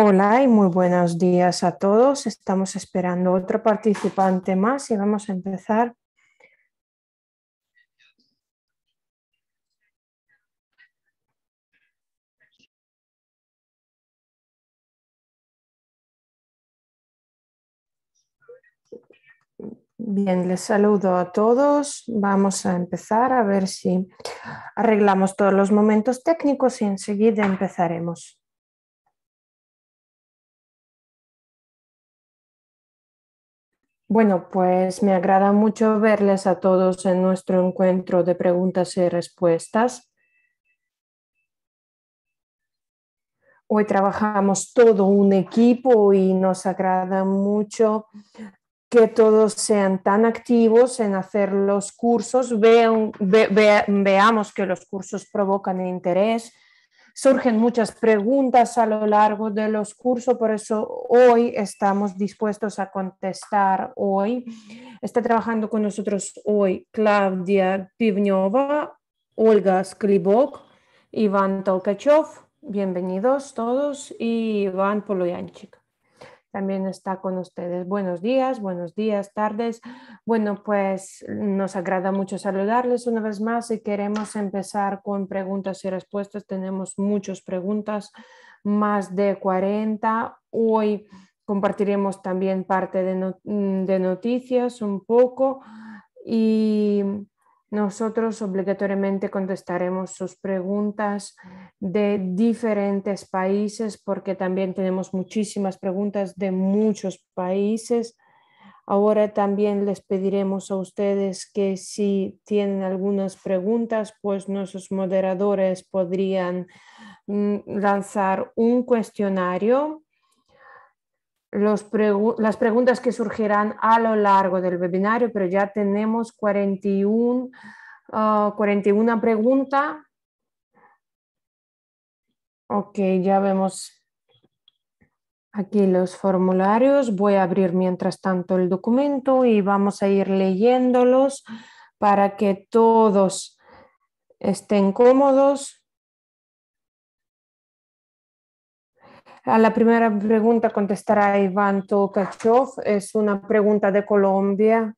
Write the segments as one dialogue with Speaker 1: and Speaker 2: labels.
Speaker 1: Hola y muy buenos días a todos. Estamos esperando otro participante más y vamos a empezar. Bien, les saludo a todos. Vamos a empezar a ver si arreglamos todos los momentos técnicos y enseguida empezaremos. Bueno, pues me agrada mucho verles a todos en nuestro encuentro de preguntas y respuestas. Hoy trabajamos todo un equipo y nos agrada mucho que todos sean tan activos en hacer los cursos, veamos que los cursos provocan interés, Surgen muchas preguntas a lo largo de los cursos, por eso hoy estamos dispuestos a contestar hoy. Está trabajando con nosotros hoy Claudia Pivnova, Olga Sklibok, Iván Tolkachev, Bienvenidos todos y Iván Poloyanchik también está con ustedes. Buenos días, buenos días, tardes. Bueno, pues nos agrada mucho saludarles una vez más y queremos empezar con preguntas y respuestas. Tenemos muchas preguntas, más de 40. Hoy compartiremos también parte de, de noticias un poco y nosotros obligatoriamente contestaremos sus preguntas de diferentes países porque también tenemos muchísimas preguntas de muchos países. Ahora también les pediremos a ustedes que si tienen algunas preguntas, pues nuestros moderadores podrían mm, lanzar un cuestionario las preguntas que surgirán a lo largo del webinario, pero ya tenemos 41, 41 preguntas. Ok, ya vemos aquí los formularios. Voy a abrir mientras tanto el documento y vamos a ir leyéndolos para que todos estén cómodos A la primera pregunta contestará Iván Tokachov. Es una pregunta de Colombia.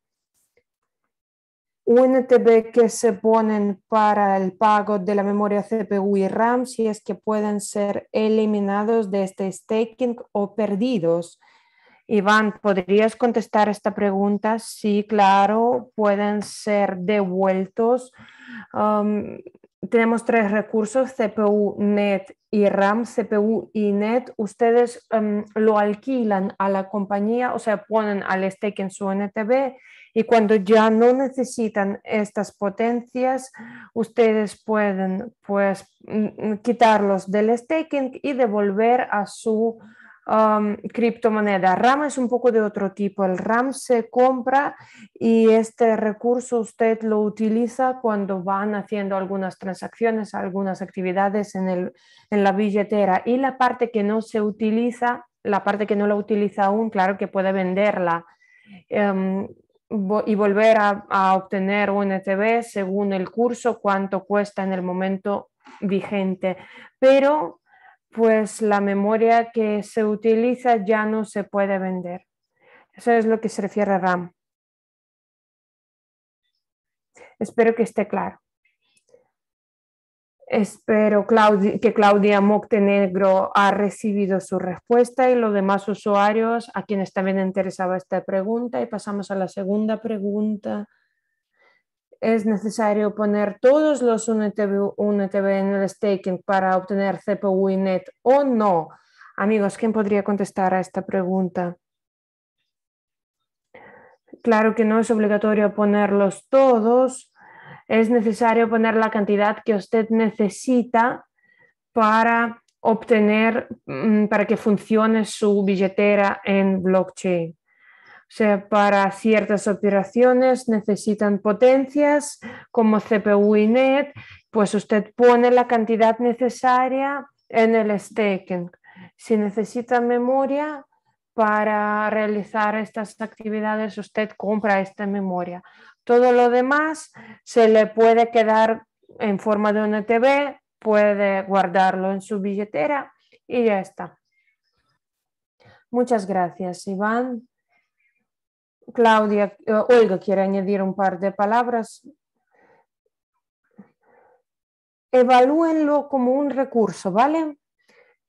Speaker 1: Un UNTB e que se ponen para el pago de la memoria CPU y RAM si es que pueden ser eliminados de este staking o perdidos. Iván, ¿podrías contestar esta pregunta? Sí, claro, pueden ser devueltos. Um, tenemos tres recursos, CPU, NET y RAM, CPU y NET. Ustedes em, lo alquilan a la compañía, o sea, ponen al stake en su NTB y cuando ya no necesitan estas potencias, ustedes pueden pues mm, mm, quitarlos del staking y devolver a su criptomoneda. RAM es un poco de otro tipo. El RAM se compra y este recurso usted lo utiliza cuando van haciendo algunas transacciones, algunas actividades en, la billetera. Y la parte que no se utiliza, la parte que no la utiliza aún, claro que puede venderla. Em, y volver a, obtener un ETB según el curso, cuánto cuesta en el momento vigente. Pero pues la memoria que se utiliza ya no se puede vender. Eso es lo que se refiere a RAM. Espero que esté claro. Espero que Claudia Moctenegro ha recibido su respuesta y los demás usuarios a quienes también interesaba esta pregunta. Y pasamos a la segunda pregunta es necesario poner todos los UNTB en el staking para obtener CPU y net o no? Amigos, ¿quién podría contestar a esta pregunta? Claro que no es obligatorio ponerlos todos. Es necesario poner la cantidad que usted necesita para obtener, mm, para que funcione su billetera en blockchain. O para ciertas operaciones necesitan potencias como CPU y NET, pues usted pone la cantidad necesaria en el staking. Si necesita memoria para realizar estas actividades, usted compra esta memoria. Todo lo demás se le puede quedar en forma de un e puede guardarlo en su billetera y ya está. Muchas gracias, Iván. Claudia, eh, Olga quiere añadir un par de palabras. Evalúenlo como un recurso, ¿vale?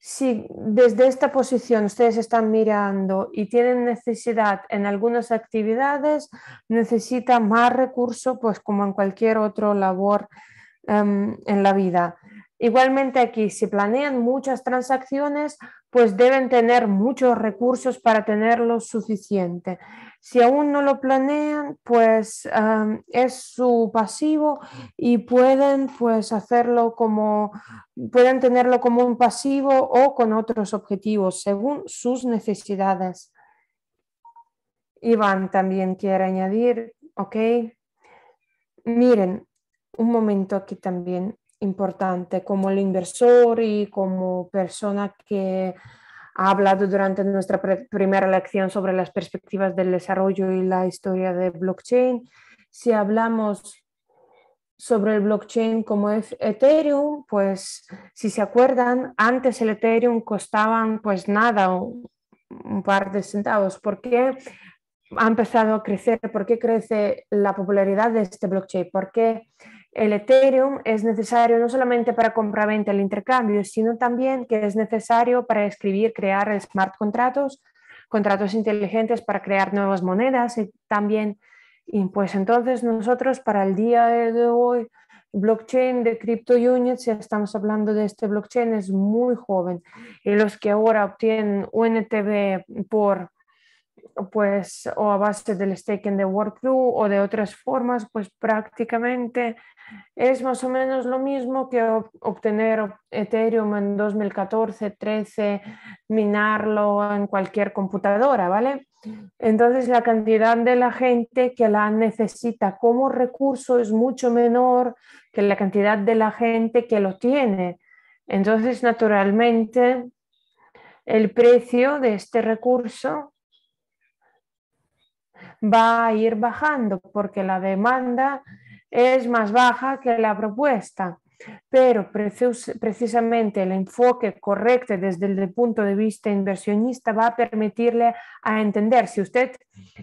Speaker 1: Si desde esta posición ustedes están mirando y tienen necesidad en algunas actividades, necesita más recurso, pues como en cualquier otra labor em, en la vida. Igualmente aquí, si planean muchas transacciones, pues deben tener muchos recursos para tenerlo suficiente. Si aún no lo planean, pues es su pasivo y pueden pues hacerlo como, pueden tenerlo como un pasivo o con otros objetivos según sus necesidades. Iván también quiere añadir, ok. Miren, un momento aquí también importante, como el inversor y como persona que ha hablado durante nuestra primera lección sobre las perspectivas del desarrollo y la historia de blockchain. Si hablamos sobre el blockchain como es Ethereum, pues si se acuerdan, antes el Ethereum costaba pues nada, un par de centavos. ¿Por qué ha empezado a crecer? ¿Por qué crece la popularidad de este blockchain? ¿Por qué el Ethereum es necesario no solamente para compra-venta el intercambio, sino también que es necesario para escribir, crear eh, smart contratos, contratos inteligentes para crear nuevas monedas y también, pues entonces nosotros para el día de hoy, blockchain de Crypto Units, ya estamos hablando de este blockchain, es muy joven y los que ahora obtienen UNTB por pues o a base del staking de the workflow o de otras formas, pues prácticamente es más o menos lo mismo que obtener Ethereum en 2014, 13, minarlo en cualquier computadora, ¿vale? Entonces la cantidad de la gente que la necesita como recurso es mucho menor que la cantidad de la gente que lo tiene. Entonces, naturalmente, el precio de este recurso va a ir bajando porque la demanda es más baja que la propuesta. Pero precisamente el enfoque correcto desde el punto de vista inversionista va a permitirle a entender, si usted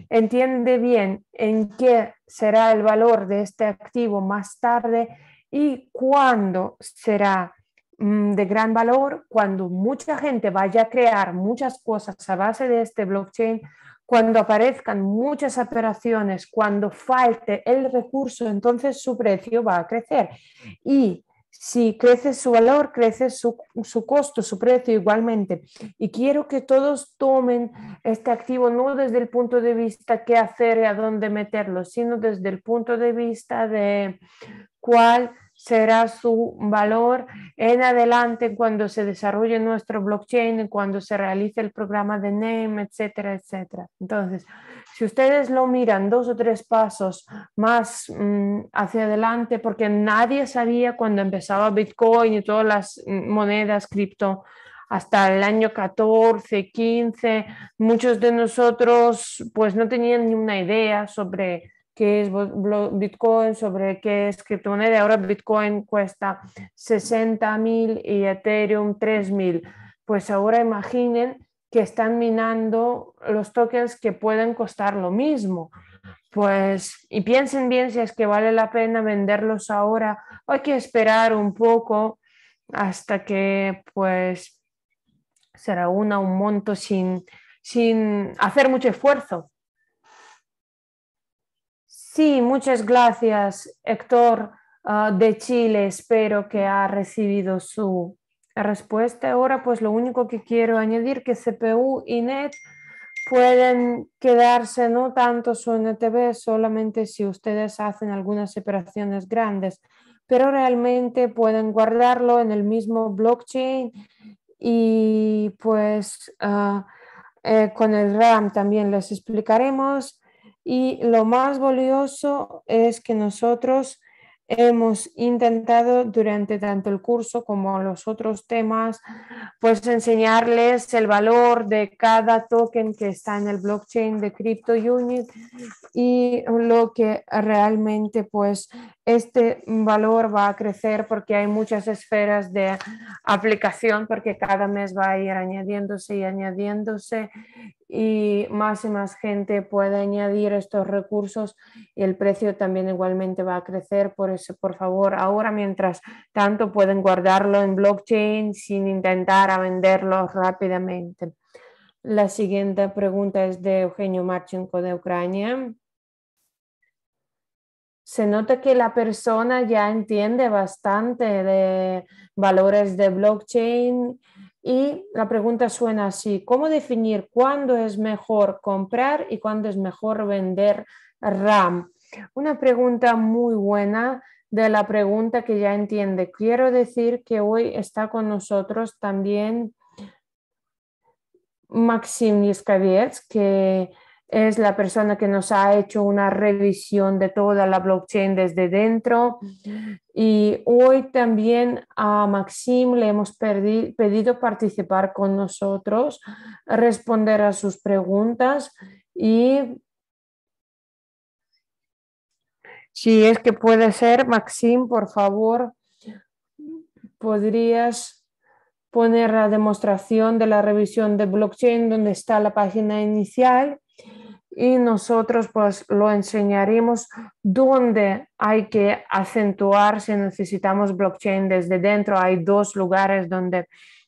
Speaker 1: entiende bien en qué será el valor de este activo más tarde y cuándo será mm, de gran valor, cuando mucha gente vaya a crear muchas cosas a base de este blockchain, cuando aparezcan muchas operaciones, cuando falte el recurso, entonces su precio va a crecer. Y si crece su valor, crece su, su, costo, su precio igualmente. Y quiero que todos tomen este activo no desde el punto de vista qué hacer y a dónde meterlo, sino desde el punto de vista de cuál será su valor en adelante cuando se desarrolle nuestro blockchain, cuando se realice el programa de name, etcétera, etcétera. Entonces, si ustedes lo miran dos o tres pasos más mm, hacia adelante, porque nadie sabía cuando empezaba Bitcoin y todas las mm, monedas cripto hasta el año 14, 15, muchos de nosotros pues no tenían ni una idea sobre qué es Bitcoin, sobre qué es criptomoneda. Ahora Bitcoin cuesta 60.000 y Ethereum 3.000. Pues ahora imaginen que están minando los tokens que pueden costar lo mismo. Pues, y piensen bien si es que vale la pena venderlos ahora o hay que esperar un poco hasta que pues se reúna un monto sin, sin hacer mucho esfuerzo Sí, muchas gracias, Héctor ah, de Chile. Espero que ha recibido su respuesta. Ahora, pues lo único que quiero añadir que CPU y NET pueden quedarse no tanto su NTB solamente si ustedes hacen algunas operaciones grandes, pero realmente pueden guardarlo en el mismo blockchain y pues ah, eh, con el RAM también les explicaremos y lo más valioso es que nosotros hemos intentado durante tanto el curso como los otros temas, pues enseñarles el valor de cada token que está en el blockchain de Crypto Unit y lo que realmente pues este valor va a crecer porque hay muchas esferas de aplicación porque cada mes va a ir añadiéndose y añadiéndose y más y más gente puede añadir estos recursos y el precio también igualmente va a crecer. Por eso, por favor, ahora mientras tanto pueden guardarlo en blockchain sin intentar a venderlo rápidamente. La siguiente pregunta es de Eugenio Marchenko de Ucrania. Se nota que la persona ya entiende bastante de valores de blockchain y la pregunta suena así, ¿cómo definir cuándo es mejor comprar y cuándo es mejor vender RAM? Una pregunta muy buena de la pregunta que ya entiende. Quiero decir que hoy está con nosotros también Maxim Liskavets, que es la persona que nos ha hecho una revisión de toda la blockchain desde dentro. Y hoy también a Maxim le hemos pedido participar con nosotros, responder a sus preguntas y... Si es que puede ser, Maxim, por favor, podrías poner la demostración de la revisión de blockchain donde está la página inicial y nosotros pues lo enseñaremos dónde hay que acentuar si necesitamos blockchain desde dentro. Hay dos lugares donde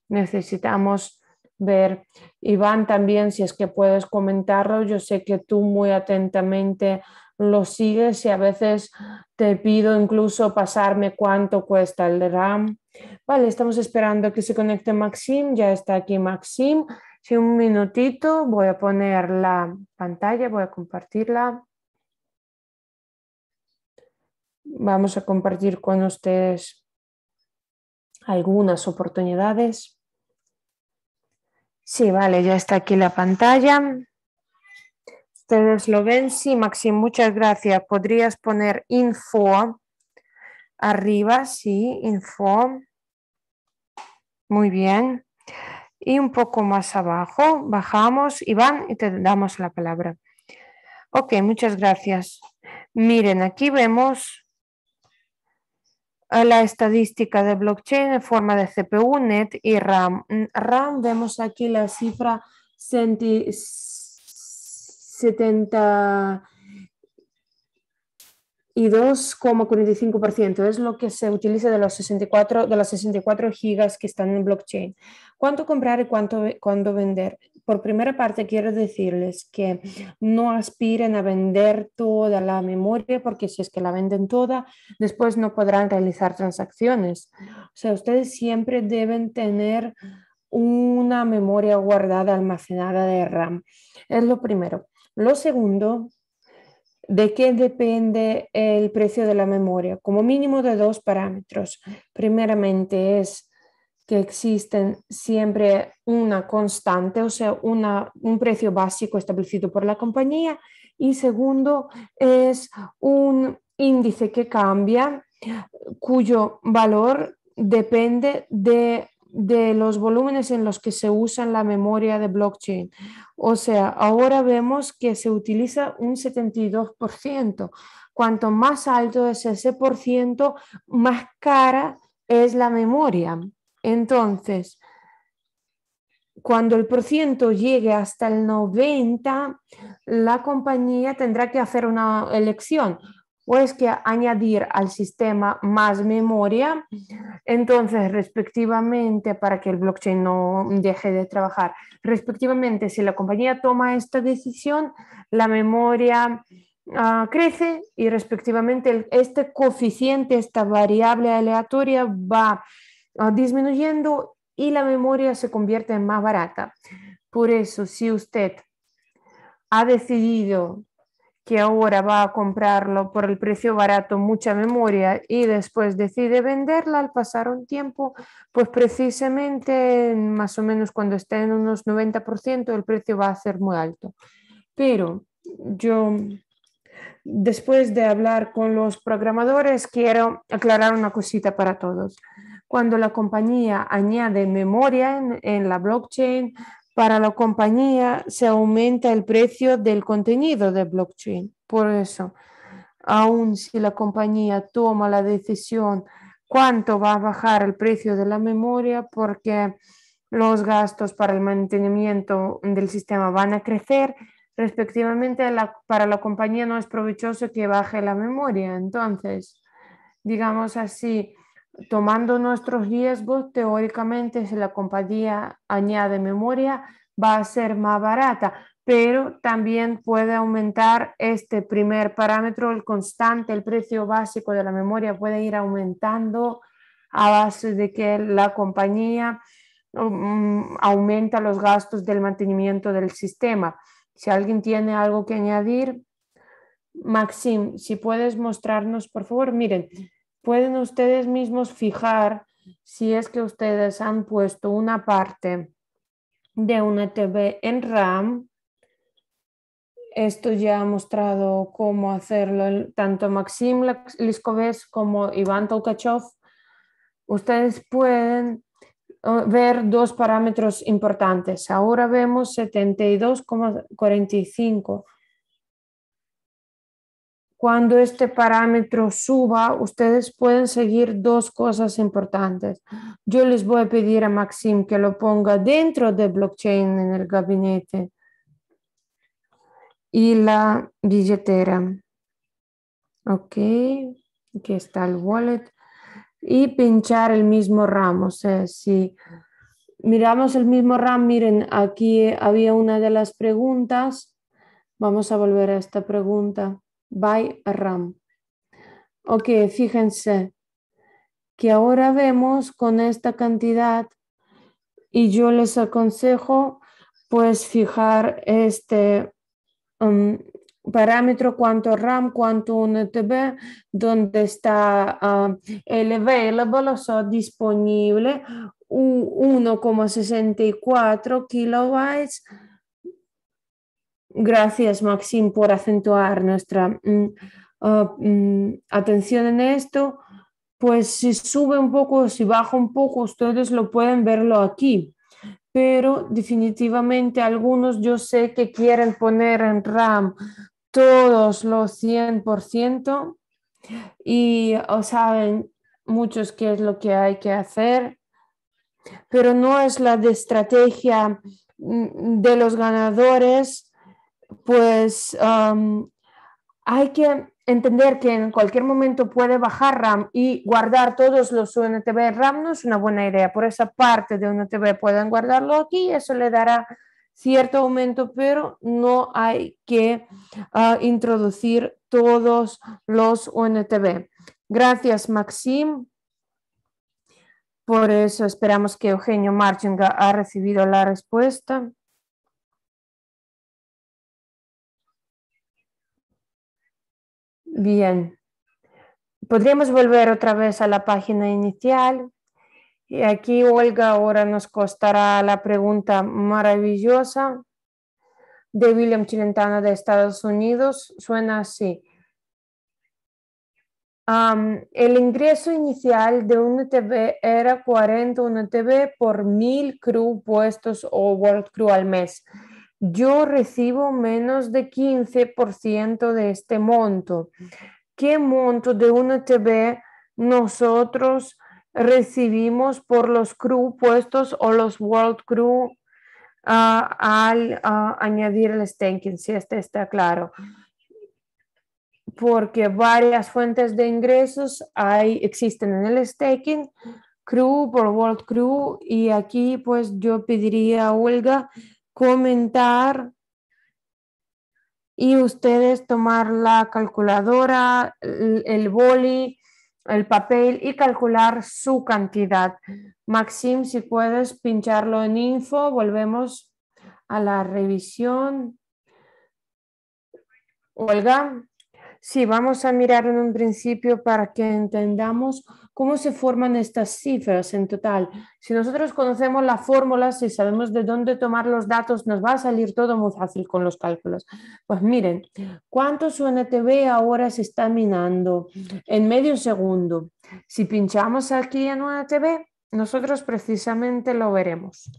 Speaker 1: necesitamos ver. Iván, también si es que puedes comentarlo, yo sé que tú muy atentamente lo sigues y a veces te pido incluso pasarme cuánto cuesta el RAM. Vale, estamos esperando que se conecte Maxim, ya está aquí Maxim. Si un minutito voy a poner la pantalla, voy a compartirla. Vamos a compartir con ustedes algunas oportunidades. Sí, vale, ya está aquí la pantalla. Ustedes lo ven. Sí, Maxim, muchas gracias. Podrías poner info arriba, sí, info. Muy bien y un poco más abajo, bajamos, Iván, y te damos la palabra. Ok, muchas gracias. Miren, aquí vemos la estadística de blockchain en forma de CPU, NET y RAM. RAM, vemos aquí la cifra 70 y 2,45% es lo que se utiliza de los 64 de las 64 gigas que están en blockchain. ¿Cuánto comprar y cuánto cuándo vender? Por primera parte quiero decirles que no aspiren a vender toda la memoria porque si es que la venden toda, después no podrán realizar transacciones. O sea, ustedes siempre deben tener una memoria guardada almacenada de RAM. Es lo primero. Lo segundo ¿De qué depende el precio de la memoria? Como mínimo de dos parámetros. Primeramente es que existen siempre una constante, o sea, una, un precio básico establecido por la compañía. Y segundo es un índice que cambia cuyo valor depende de de los volúmenes en los que se usa la memoria de blockchain. O sea, ahora vemos que se utiliza un 72%. Cuanto más alto es ese por ciento, más cara es la memoria. Entonces, cuando el ciento llegue hasta el 90, la compañía tendrá que hacer una elección pues que añadir al sistema más memoria. Entonces, respectivamente, para que el blockchain no deje de trabajar, respectivamente, si la compañía toma esta decisión, la memoria ah, crece y respectivamente este coeficiente, esta variable aleatoria va ah, disminuyendo y la memoria se convierte en más barata. Por eso, si usted ha decidido que ahora va a comprarlo por el precio barato mucha memoria y después decide venderla al pasar un tiempo, pues precisamente más o menos cuando esté en unos 90% el precio va a ser muy alto. Pero yo después de hablar con los programadores, quiero aclarar una cosita para todos. Cuando la compañía añade memoria en, en la blockchain, para la compañía se aumenta el precio del contenido de blockchain. Por eso, aun si la compañía toma la decisión cuánto va a bajar el precio de la memoria, porque los gastos para el mantenimiento del sistema van a crecer, respectivamente para la compañía no es provechoso que baje la memoria. Entonces, digamos así, tomando nuestros riesgos, teóricamente si la compañía añade memoria, va a ser más barata, pero también puede aumentar este primer parámetro, el constante, el precio básico de la memoria puede ir aumentando a base de que la compañía um, aumenta los gastos del mantenimiento del sistema. Si alguien tiene algo que añadir, Maxim, si puedes mostrarnos, por favor, miren, pueden ustedes mismos fijar si es que ustedes han puesto una parte de una TV en RAM. Esto ya ha mostrado cómo hacerlo tanto Maxim Liskovets como Iván Tolkachev. Ustedes pueden oh, ver dos parámetros importantes. Ahora vemos 72,45 cuando este parámetro suba, ustedes pueden seguir dos cosas importantes. Yo les voy a pedir a Maxim que lo ponga dentro de blockchain en el gabinete y la billetera. Ok, aquí está el wallet. Y pinchar el mismo ramo. O sea, si miramos el mismo RAM, miren, aquí había una de las preguntas. Vamos a volver a esta pregunta by Ram. Ok, fíjense que ahora vemos con esta cantidad y yo les aconsejo pues fijar este um, parámetro cuanto RAM, cuanto NTB, donde está um, el available, o disponible 1,64 kilobytes Gracias, Maxim, por acentuar nuestra mm, ah, mm, atención en esto. Pues si sube un poco, si baja un poco, ustedes lo pueden verlo aquí. Pero definitivamente algunos yo sé que quieren poner en RAM todos los 100% y saben muchos qué es lo que hay que hacer, pero no es la de estrategia mm, de los ganadores pues hay que entender que en cualquier momento puede bajar RAM y guardar todos los UNTB RAM no es una buena idea. Por esa parte de UNTB pueden guardarlo aquí, eso le dará cierto aumento, pero no hay que ah, introducir todos los UNTB. Gracias, Maxim. Por eso esperamos que Eugenio Marchinga ha recibido la respuesta. Bien. Podríamos volver otra vez a la página inicial. Y aquí Olga ahora nos costará la pregunta maravillosa de William Chilentano de Estados Unidos. Suena así. el ingreso inicial de un era 40 UNTV por 1000 crew puestos o World Crew al mes yo recibo menos de 15% de este monto. ¿Qué monto de una TV nosotros recibimos por los crew puestos o los World Crew al añadir el staking, si este está claro? Porque varias fuentes de ingresos hay, existen en el staking, crew por World Crew, y aquí pues yo pediría a Olga comentar y ustedes tomar la calculadora, el boli, el papel y calcular su cantidad. Maxim, si puedes pincharlo en info, volvemos a la revisión. Olga, sí, vamos a mirar en un principio para que entendamos ¿Cómo se forman estas cifras en total? Si nosotros conocemos las fórmulas y sabemos de dónde tomar los datos, nos va a salir todo muy fácil con los cálculos. Pues miren, ¿cuántos UNTV ahora se está minando en medio segundo? Si pinchamos aquí en UNTV, nosotros precisamente lo veremos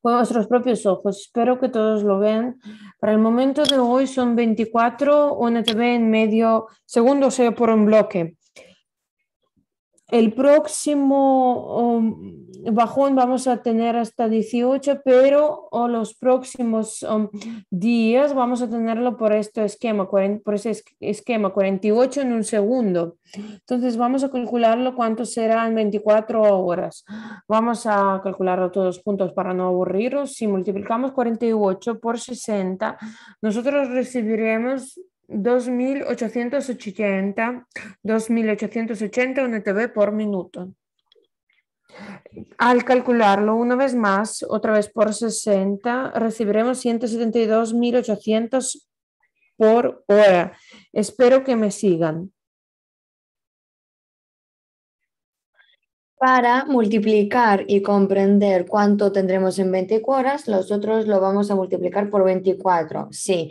Speaker 1: con nuestros propios ojos. Espero que todos lo vean. Para el momento de hoy son 24 UNTV en medio segundo, o sea, por un bloque. El próximo um, bajón vamos a tener hasta 18, pero los próximos um, días vamos a tenerlo por este esquema, por ese esquema 48 en un segundo. Entonces vamos a calcularlo cuánto será en 24 horas. Vamos a calcular todos puntos para no aburrirnos. Si multiplicamos 48 por 60, nosotros recibiremos 2.880, 2.880 TV por minuto. Al calcularlo una vez más, otra vez por 60, recibiremos 172.800 por hora. Espero que me sigan.
Speaker 2: Para multiplicar y comprender cuánto tendremos en 24 horas, nosotros lo vamos a multiplicar por 24. Sí,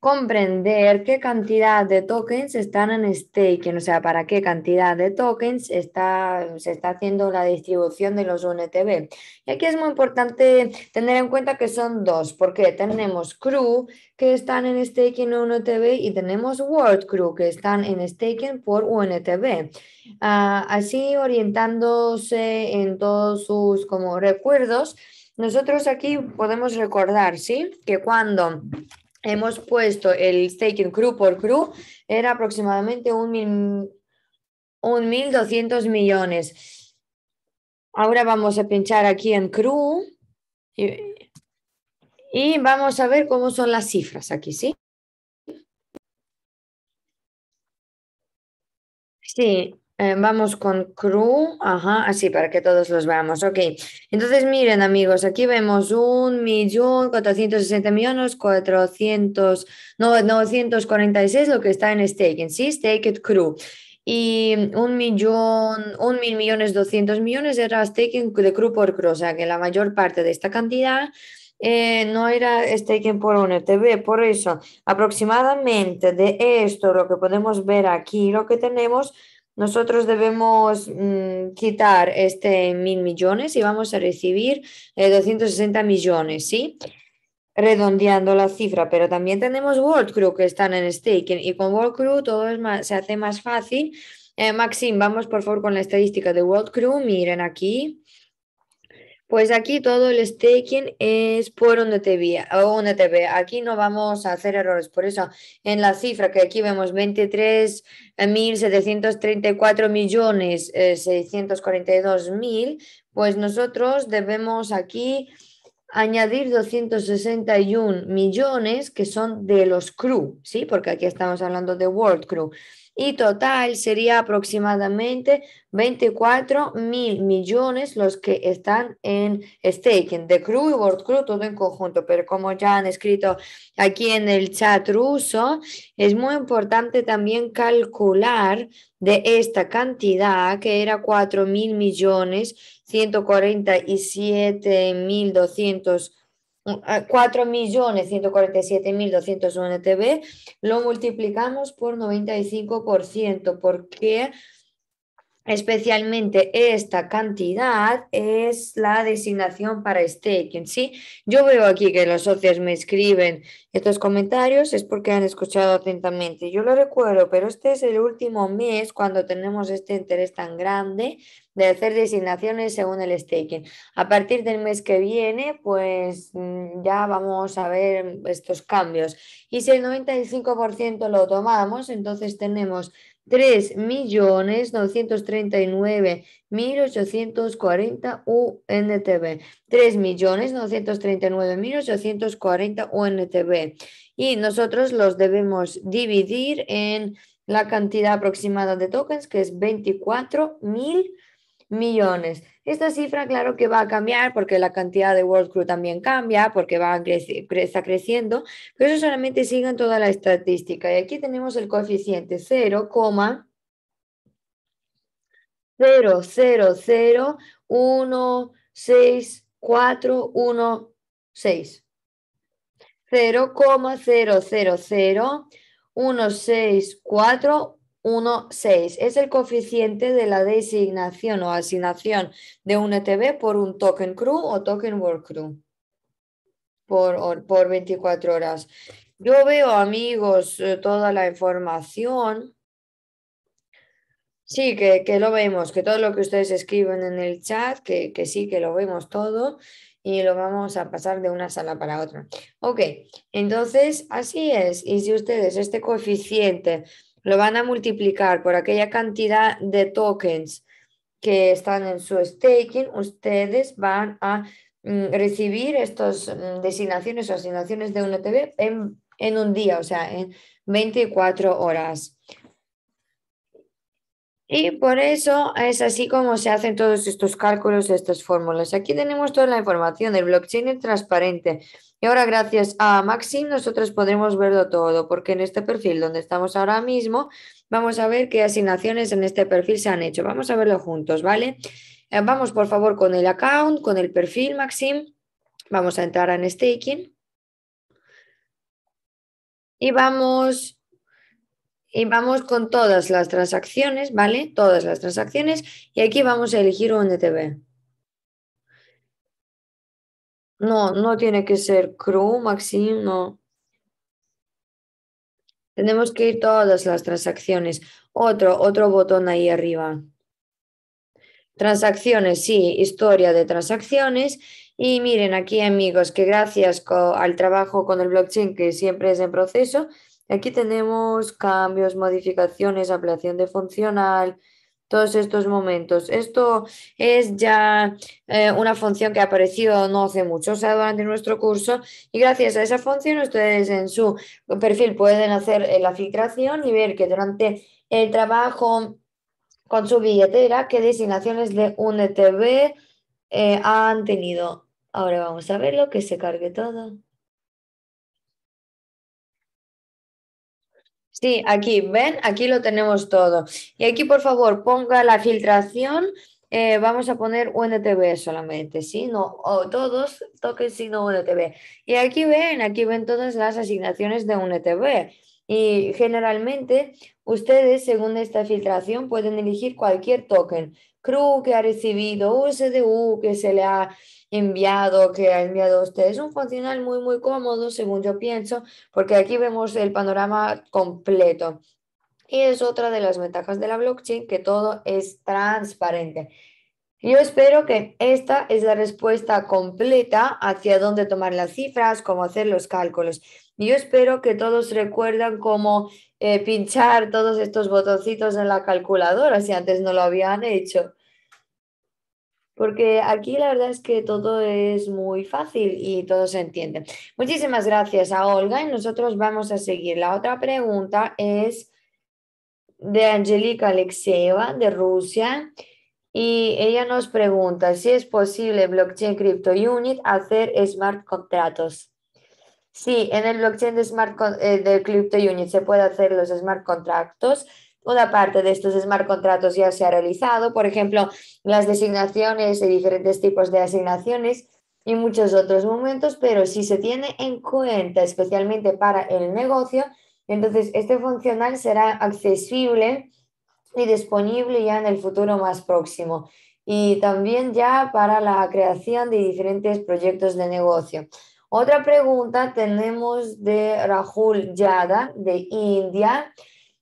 Speaker 2: comprender qué cantidad de tokens están en staking, o sea, para qué cantidad de tokens está, se está haciendo la distribución de los UNTB. Y aquí es muy importante tener en cuenta que son dos, porque tenemos Crew, que están en staking UNTB, y tenemos World Crew, que están en staking por UNTB. Ah, así orientándose en todos sus como recuerdos. Nosotros aquí podemos recordar, ¿sí? Que cuando hemos puesto el staking crew por crew, era aproximadamente un, 1.200 millones. Ahora vamos a pinchar aquí en crew y, y vamos a ver cómo son las cifras aquí, ¿sí? Sí, eh, vamos con crew, ajá, así para que todos los veamos, ok. Entonces, miren amigos, aquí vemos un millón cuatrocientos lo que está en staking, ¿sí? Staked crew. Y un millón, millones millones era staking de crew por crew, o sea que la mayor parte de esta cantidad eh, no era staking por un ETB, por eso aproximadamente de esto, lo que podemos ver aquí, lo que tenemos nosotros debemos mm, quitar este mil millones y vamos a recibir 260 eh, millones, ¿sí? Redondeando la cifra, pero también tenemos World Crew que están en staking y con World todo se hace más fácil. Eh, Maxim, vamos por favor con la estadística de World Crew. Miren aquí. Pues aquí todo el staking es por donde te vea, Aquí no vamos a hacer errores. Por eso, en la cifra que aquí vemos, 23.734.642.000, millones eh, mil, pues nosotros debemos aquí añadir 261 millones que son de los crew, ¿sí? Porque aquí estamos hablando de World Crew y total sería aproximadamente 24 mil millones los que están en staking de CRU y World Crew, todo en conjunto. Pero como ya han escrito aquí en el chat ruso, es muy importante también calcular de esta cantidad que era 4 mil millones, 147 mil 200 4.147.201 TV, lo multiplicamos por 95%, porque especialmente esta cantidad es la designación para staking, ¿sí? Yo veo aquí que los socios me escriben estos comentarios, es porque han escuchado atentamente. Yo lo recuerdo, pero este es el último mes cuando tenemos este interés tan grande de hacer designaciones según el staking. A partir del mes que viene, pues mm, ya vamos a ver estos cambios. Y si el 95% lo tomamos, entonces tenemos 3.939.840 UNTB. 3.939.840 UNTB. Y nosotros los debemos dividir en la cantidad aproximada de tokens, que es 24.000 millones. Esta cifra, claro que va a cambiar porque la cantidad de World Crew también cambia, porque va está creciendo, pero eso solamente sigue toda la estadística. Y aquí tenemos el coeficiente 0,00016416. 0,000164 6, es el coeficiente de la designación o asignación de un ETB por un token crew o token work crew por, 24 horas. Yo veo, amigos, eh, toda la información. Sí, que, lo vemos, que todo lo que ustedes escriben en el chat, que, que sí, que lo vemos todo y lo vamos a pasar de una sala para otra. Ok, entonces así es. Y si ustedes este coeficiente lo van a multiplicar por aquella cantidad de tokens que están en su staking, ustedes van a mm, recibir estas mm, designaciones o asignaciones de un en, en un día, o sea, en 24 horas. Y por eso es así como se hacen todos estos cálculos, estas fórmulas. Aquí tenemos toda la información, del blockchain es transparente. Y ahora gracias a Maxim nosotros podremos verlo todo, porque en este perfil donde estamos ahora mismo, vamos a ver qué asignaciones en este perfil se han hecho. Vamos a verlo juntos, ¿vale? Eh, vamos por favor con el account, con el perfil Maxim. Vamos a entrar en staking. Y vamos y vamos con todas las transacciones, ¿vale? Todas las transacciones y aquí vamos a elegir un DTB. No, no tiene que ser crew, Maxim, no. Tenemos que ir todas las transacciones. Otro, otro botón ahí arriba. Transacciones, sí, historia de transacciones. Y miren aquí, amigos, que gracias al trabajo con el blockchain que siempre es en proceso, Aquí tenemos cambios, modificaciones, ampliación de funcional, todos estos momentos. Esto es ya eh, una función que ha aparecido no hace mucho, o sea, durante nuestro curso, y gracias a esa función ustedes en su perfil pueden hacer eh, la filtración y ver que durante el trabajo con su billetera, qué designaciones de UNTV e eh, han tenido. Ahora vamos a verlo, que se cargue todo. Sí, aquí, ven, aquí lo tenemos todo. Y aquí, por favor, ponga la filtración. Eh, vamos a poner UNTB solamente, ¿sí? No, o todos toquen sino UNTB. Y aquí ven, aquí ven todas las asignaciones de UNTB. Y generalmente ustedes, según esta filtración, pueden elegir cualquier token. CRU que ha recibido, USDU que se le ha enviado, que ha enviado a usted. Es un funcional muy, muy cómodo, según yo pienso, porque aquí vemos el panorama completo. Y es otra de las ventajas de la blockchain, que todo es transparente. Yo espero que esta es la respuesta completa hacia dónde tomar las cifras, cómo hacer los cálculos. Yo espero que todos recuerdan cómo eh, pinchar todos estos botoncitos en la calculadora si antes no lo habían hecho. Porque aquí la verdad es que todo es muy fácil y todo se entiende. Muchísimas gracias a Olga y nosotros vamos a seguir. La otra pregunta es de Angelica Alexeva de Rusia y ella nos pregunta si es posible blockchain crypto unit hacer smart contratos. Sí, en el blockchain de smart eh, Crypto se puede hacer los smart contractos. Una parte de estos smart contratos ya se ha realizado, por ejemplo, las designaciones y diferentes tipos de asignaciones y muchos otros momentos, pero si se tiene en cuenta especialmente para el negocio, entonces este funcional será accesible y disponible ya en el futuro más próximo y también ya para la creación de diferentes proyectos de negocio. Otra pregunta tenemos de Rahul Yada de India.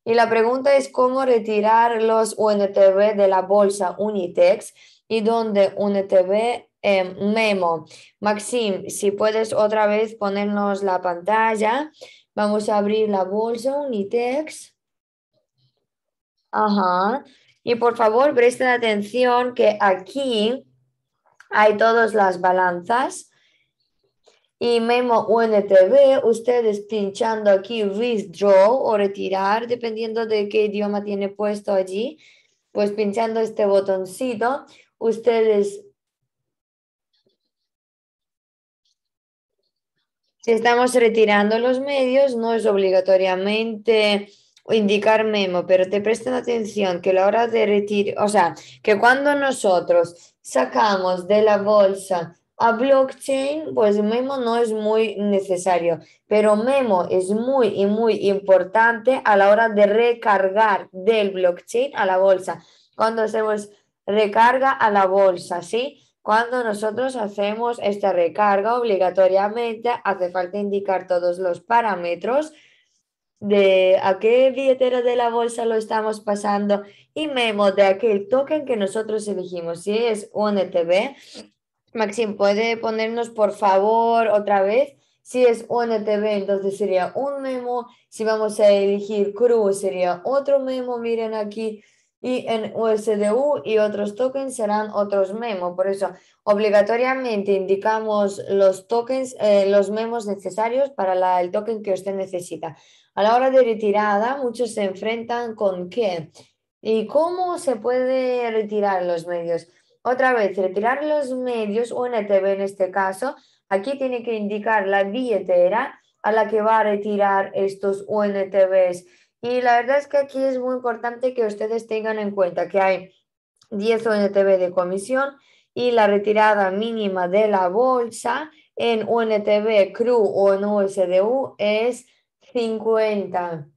Speaker 2: Y la pregunta es cómo retirar los UNTV de la bolsa Unitex y dónde UNTV em, Memo. Maxim, si puedes otra vez ponernos la pantalla. Vamos a abrir la bolsa Unitex. Ajá. Y por favor, presten atención que aquí hay todas las balanzas y Memo UNTV, ustedes pinchando aquí withdraw o retirar, dependiendo de qué idioma tiene puesto allí, pues pinchando este botoncito, ustedes... Si estamos retirando los medios, no es obligatoriamente indicar memo, pero te presten atención que la hora de retirar, o sea, que cuando nosotros sacamos de la bolsa a blockchain, pues Memo no es muy necesario, pero Memo es muy y muy importante a la hora de recargar del blockchain a la bolsa. Cuando hacemos recarga a la bolsa, ¿sí? Cuando nosotros hacemos esta recarga, obligatoriamente hace falta indicar todos los parámetros de a qué billetera de la bolsa lo estamos pasando y Memo de aquel token que nosotros elegimos, si es UNTB, e Maxim, ¿puede ponernos por favor otra vez? Si es UNTB, entonces sería un memo. Si vamos a elegir CRU, sería otro memo. Miren aquí. Y en USDU y otros tokens serán otros memos. Por eso, obligatoriamente indicamos los tokens, eh, los memos necesarios para el token que usted necesita. A la hora de retirada, muchos se enfrentan con qué y cómo se puede retirar los medios. Otra vez, retirar los medios, una en este caso, aquí tiene que indicar la billetera a la que va a retirar estos UNTBs. Y la verdad es que aquí es muy importante que ustedes tengan en cuenta que hay 10 UNTB de comisión y la retirada mínima de la bolsa en UNTB CRU o en USDU es 50.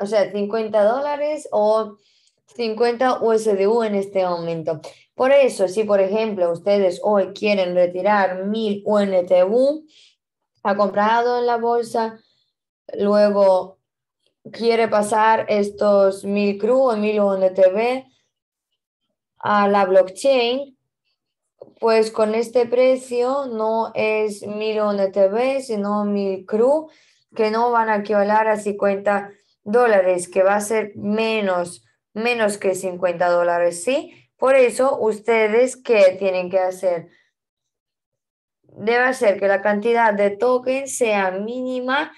Speaker 2: O sea, 50 dólares o 50 USDU en este momento. Por eso, si por ejemplo ustedes hoy quieren retirar 1000 UNTV ha comprado en la bolsa, luego quiere pasar estos 1000 CRU o 1000 UNTV a la blockchain, pues con este precio no es 1000 UNTV, sino 1000 CRU, que no van a equivaler a 50 dólares, que va a ser menos menos que 50 dólares, ¿sí? Por eso, ustedes, ¿qué tienen que hacer? Debe ser que la cantidad de tokens sea mínima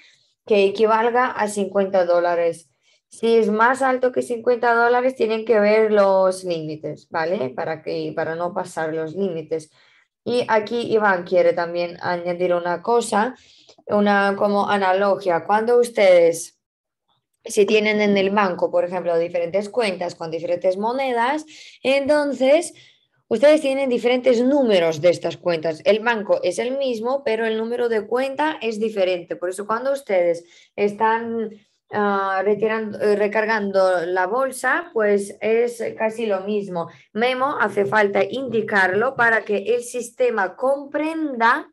Speaker 2: que equivalga a 50 dólares. Si es más alto que 50 dólares, tienen que ver los límites, ¿vale? Para, que, para no pasar los límites. Y aquí Iván quiere también añadir una cosa, una como analogía. Cuando ustedes se tienen en el banco, por ejemplo, diferentes cuentas con diferentes monedas, entonces ustedes tienen diferentes números de estas cuentas. El banco es el mismo, pero el número de cuenta es diferente. Por eso cuando ustedes están ah, retirando, eh, recargando la bolsa, pues es casi lo mismo. Memo hace falta indicarlo para que el sistema comprenda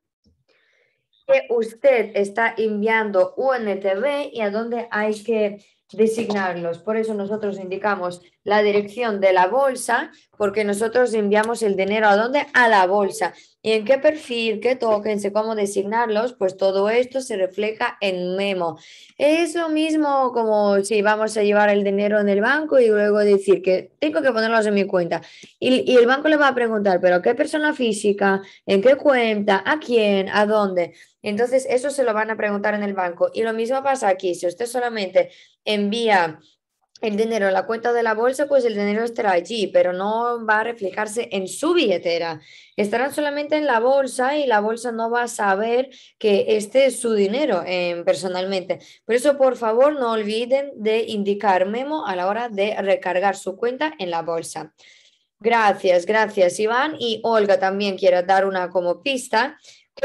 Speaker 2: usted está enviando UNTV y a dónde hay que designarlos. Por eso nosotros indicamos la dirección de la bolsa, porque nosotros enviamos el dinero a dónde? A la bolsa. ¿Y en qué perfil, qué tokens cómo designarlos? Pues todo esto se refleja en Memo. Es lo mismo como si vamos a llevar el dinero en el banco y luego decir que tengo que ponerlos en mi cuenta. Y, y el banco le va a preguntar, pero ¿qué persona física? ¿En qué cuenta? ¿A quién? ¿A dónde? Entonces, eso se lo van a preguntar en el banco. Y lo mismo pasa aquí, si usted solamente envía el dinero a la cuenta de la bolsa, pues el dinero estará allí, pero no va a reflejarse en su billetera. Estarán solamente en la bolsa y la bolsa no va a saber que este es su dinero em, personalmente. Por eso, por favor, no olviden de indicar memo a la hora de recargar su cuenta en la bolsa. Gracias, gracias Iván. Y Olga también quiere dar una como pista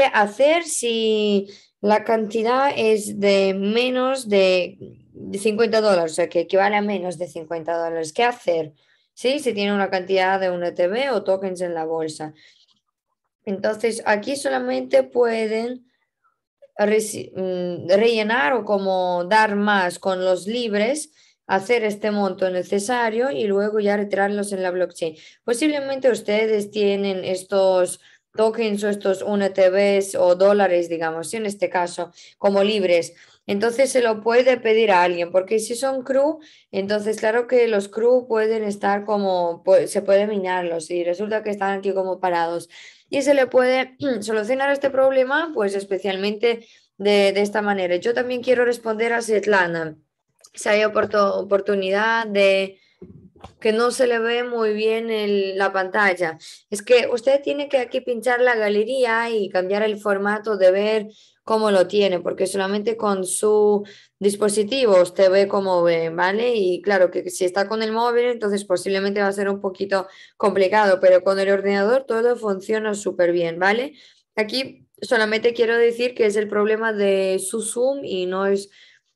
Speaker 2: hacer si la cantidad es de menos de 50 dólares, o sea, que equivale a menos de 50 dólares. ¿Qué hacer? ¿Sí? Si tiene una cantidad de un ETB o tokens en la bolsa. Entonces, aquí solamente pueden mm, rellenar o como dar más con los libres, hacer este monto necesario y luego ya retirarlos en la blockchain. Posiblemente ustedes tienen estos tokens o estos UNTBs o dólares, digamos, en este caso, como libres. Entonces se lo puede pedir a alguien, porque si son crew, entonces claro que los crew pueden estar como, pues, se puede minarlos y resulta que están aquí como parados. Y se le puede solucionar este problema, pues especialmente de, de esta manera. Yo también quiero responder a Svetlana. Si hay oportunidad de, que no se le ve muy bien la pantalla. Es que usted tiene que aquí pinchar la galería y cambiar el formato de ver cómo lo tiene, porque solamente con su dispositivo usted ve cómo ve, ¿vale? Y claro que si está con el móvil, entonces posiblemente va a ser un poquito complicado, pero con el ordenador todo funciona súper bien, ¿vale? Aquí solamente quiero decir que es el problema de su Zoom y no es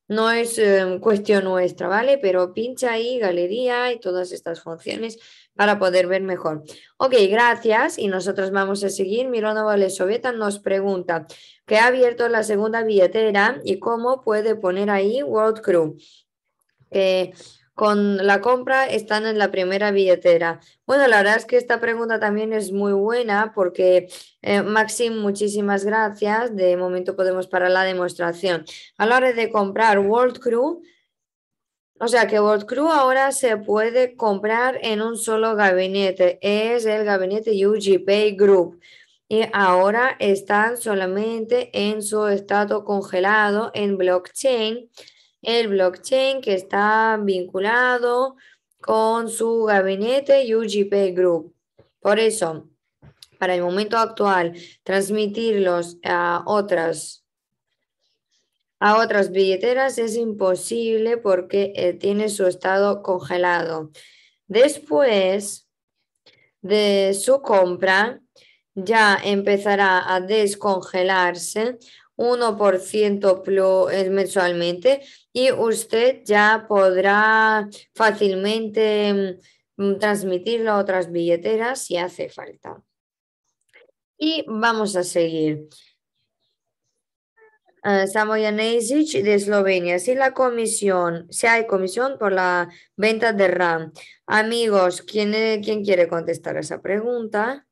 Speaker 2: no es em, cuestión nuestra, ¿vale? Pero pincha ahí, galería y todas estas funciones para poder ver mejor. Ok, gracias. Y nosotros vamos a seguir. valle Valesoveta nos pregunta ¿qué ha abierto la segunda billetera y cómo puede poner ahí World Crew. Eh, con la compra están en la primera billetera. Bueno, la verdad es que esta pregunta también es muy buena porque, eh, Maxim, muchísimas gracias. De momento podemos parar la demostración. A la hora de comprar World Crew, o sea que World Crew ahora se puede comprar en un solo gabinete. Es el gabinete UGP Group. Y ahora están solamente en su estado congelado en blockchain el blockchain que está vinculado con su gabinete UGP Group. Por eso, para el momento actual, transmitirlos a otras a otras billeteras es imposible porque eh, tiene su estado congelado. Después de su compra, ya empezará a descongelarse 1% eh, mensualmente y usted ya podrá fácilmente mm, transmitirlo a otras billeteras si hace falta. Y vamos a seguir. Eh, Samoya de Eslovenia. Si la comisión, si hay comisión por la venta de RAM. Amigos, ¿quién, eh, ¿quién quiere contestar esa pregunta?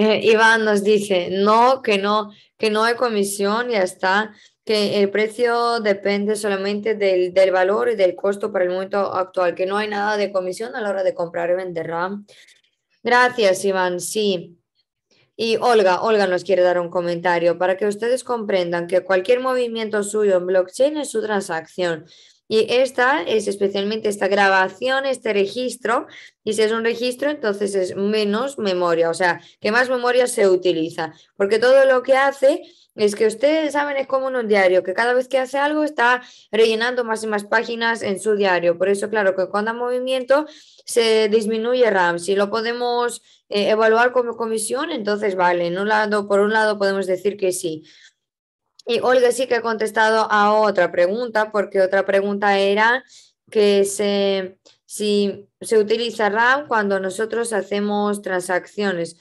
Speaker 2: Eh, Iván nos dice, no, que no, que no hay comisión, ya está, que el precio depende solamente del, del, valor y del costo para el momento actual, que no hay nada de comisión a la hora de comprar y vender RAM. Gracias, Iván, sí. Y Olga, Olga nos quiere dar un comentario para que ustedes comprendan que cualquier movimiento suyo en blockchain es su transacción y esta es especialmente esta grabación, este registro. Y si es un registro, entonces es menos memoria, o sea, que más memoria se utiliza. Porque todo lo que hace es que ustedes saben, es como un diario, que cada vez que hace algo está rellenando más y más páginas en su diario. Por eso, claro, que cuando hay movimiento se disminuye RAM. Si lo podemos eh, evaluar como comisión, entonces vale. lado, por un lado podemos decir que sí. Y Olga sí que ha contestado a otra pregunta, porque otra pregunta era que se, si se utiliza RAM cuando nosotros hacemos transacciones.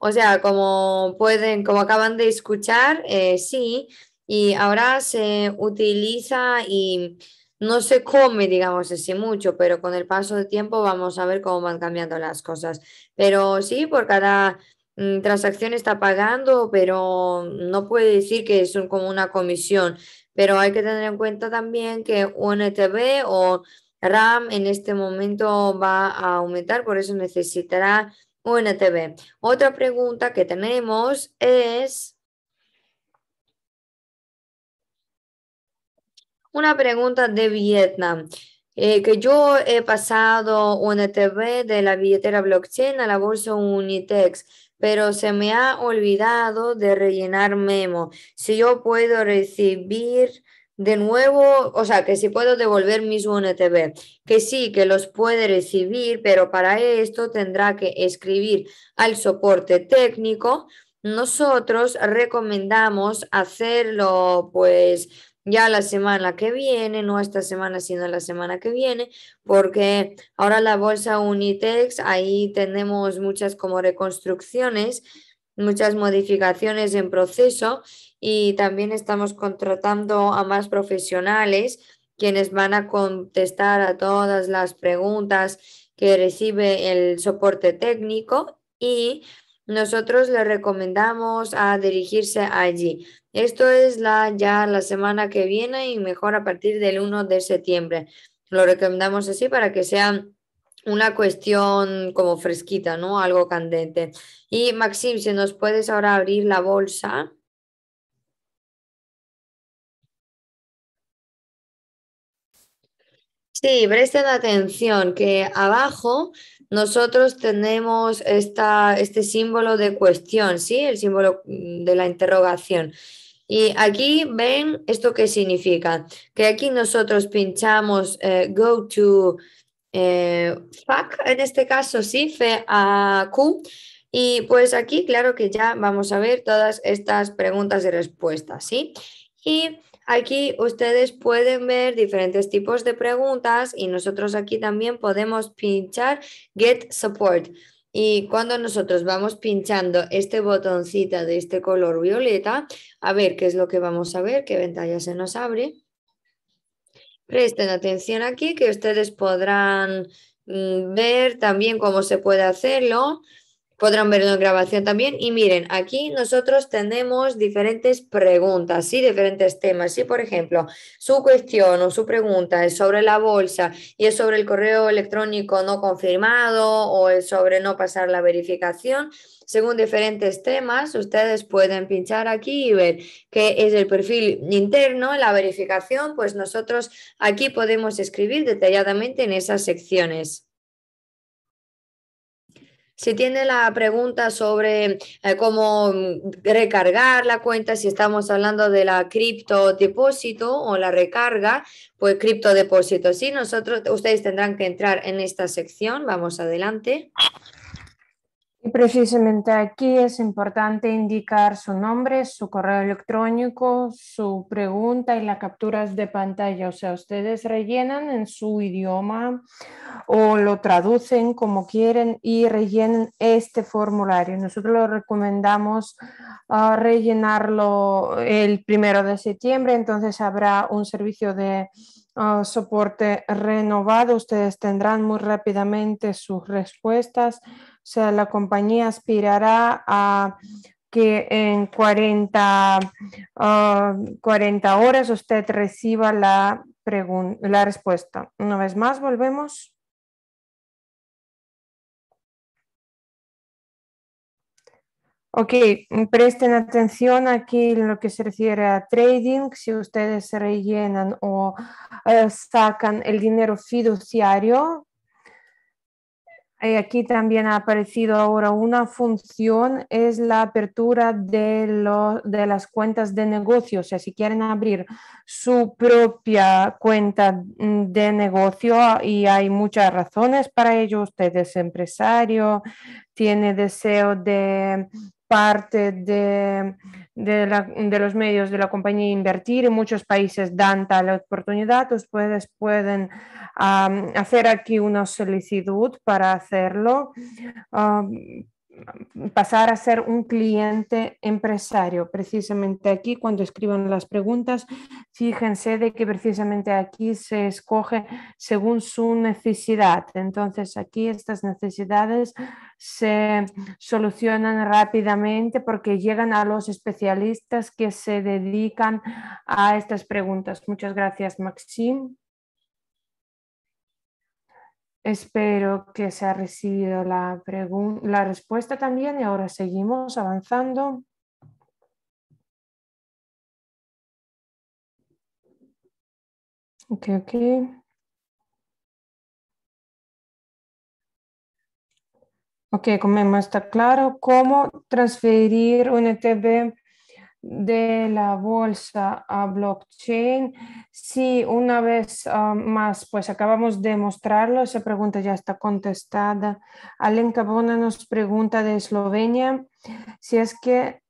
Speaker 2: O sea, como pueden, como acaban de escuchar, eh, sí, y ahora se utiliza y no se come, digamos así, mucho, pero con el paso del tiempo vamos a ver cómo van cambiando las cosas. Pero sí, por cada Mm, transacción está pagando, pero no puede decir que es como una comisión. Pero hay que tener en cuenta también que UNTB o RAM en este momento va a aumentar, por eso necesitará UNTB. Otra pregunta que tenemos es... Una pregunta de Vietnam. Eh, que yo he pasado UNTB de la billetera blockchain a la bolsa Unitex pero se me ha olvidado de rellenar memo. Si yo puedo recibir de nuevo, o sea, que si puedo devolver mis UNTB, que sí, que los puede recibir, pero para esto tendrá que escribir al soporte técnico. Nosotros recomendamos hacerlo pues ya la semana que viene, no esta semana, sino la semana que viene, porque ahora la bolsa Unitex, ahí tenemos muchas como reconstrucciones, muchas modificaciones en proceso y también estamos contratando a más profesionales quienes van a contestar a todas las preguntas que recibe el soporte técnico y nosotros le recomendamos a dirigirse allí. Esto es ya la semana que viene y mejor a partir del 1 de septiembre. Lo recomendamos así para que sea una cuestión como fresquita, ¿no? Algo candente. Y Maxim, si nos puedes ahora abrir la bolsa. Sí, presten atención que abajo nosotros tenemos esta, este símbolo de cuestión, ¿sí? El símbolo mm, de la interrogación. Y aquí ven esto que significa, que aquí nosotros pinchamos eh, go to eh, en este caso, sí, fe a q Y pues aquí, claro que ya vamos a ver todas estas preguntas y respuestas, ¿sí? Y Aquí ustedes pueden ver diferentes tipos de preguntas y nosotros aquí también podemos pinchar Get Support. Y cuando nosotros vamos pinchando este botoncito de este color violeta, a ver qué es lo que vamos a ver, qué ventana se nos abre. Presten atención aquí que ustedes podrán mm, ver también cómo se puede hacerlo podrán ver en grabación también. Y miren, aquí nosotros tenemos diferentes preguntas, ¿sí? diferentes temas. Si, por ejemplo, su cuestión o su pregunta es sobre la bolsa y es sobre el correo electrónico no confirmado o es sobre no pasar la verificación. Según diferentes temas, ustedes pueden pinchar aquí y ver qué es el perfil interno, la verificación, pues nosotros aquí podemos escribir detalladamente en esas secciones. Si tiene la pregunta sobre eh, cómo mm, recargar la cuenta, si estamos hablando de la cripto depósito o la recarga, pues cripto depósito. Sí, nosotros, ustedes tendrán que entrar en esta sección. Vamos adelante.
Speaker 1: Y precisamente aquí es importante indicar su nombre, su correo electrónico, su pregunta y las capturas de pantalla. O sea, ustedes rellenan en su idioma o lo traducen como quieren y rellenan este formulario. Nosotros lo recomendamos ah, rellenarlo el primero de septiembre, entonces habrá un servicio de ah, soporte renovado. Ustedes tendrán muy rápidamente sus respuestas o sea, la compañía aspirará a que en 40, 40 ah, horas usted reciba la, la respuesta. Una vez más, volvemos. Ok, presten atención aquí en lo que se refiere a trading. Si ustedes rellenan o eh, sacan el dinero fiduciario eh, aquí también ha aparecido ahora una función, es la apertura de, los de las cuentas de negocio. O sea, si quieren abrir su propia cuenta de negocio y hay muchas razones para ello, usted es empresario, tiene deseo de parte de, los medios de la compañía invertir en muchos países dan tal oportunidad, ustedes pues pueden hacer aquí una solicitud para hacerlo pasar a ser un cliente empresario. Precisamente aquí, cuando escriban las preguntas, fíjense de que precisamente aquí se escoge según su necesidad. Entonces, aquí estas necesidades se solucionan rápidamente porque llegan a los especialistas que se dedican a estas preguntas. Muchas gracias, Maxim. Espero que se ha recibido la, la respuesta también y ahora seguimos avanzando. Ok, ok. Ok, como está claro, cómo transferir un ETB de la bolsa a blockchain. Sí, una vez ah, más, pues acabamos de mostrarlo, esa pregunta ya está contestada. Alen Cabona nos pregunta de Eslovenia si es que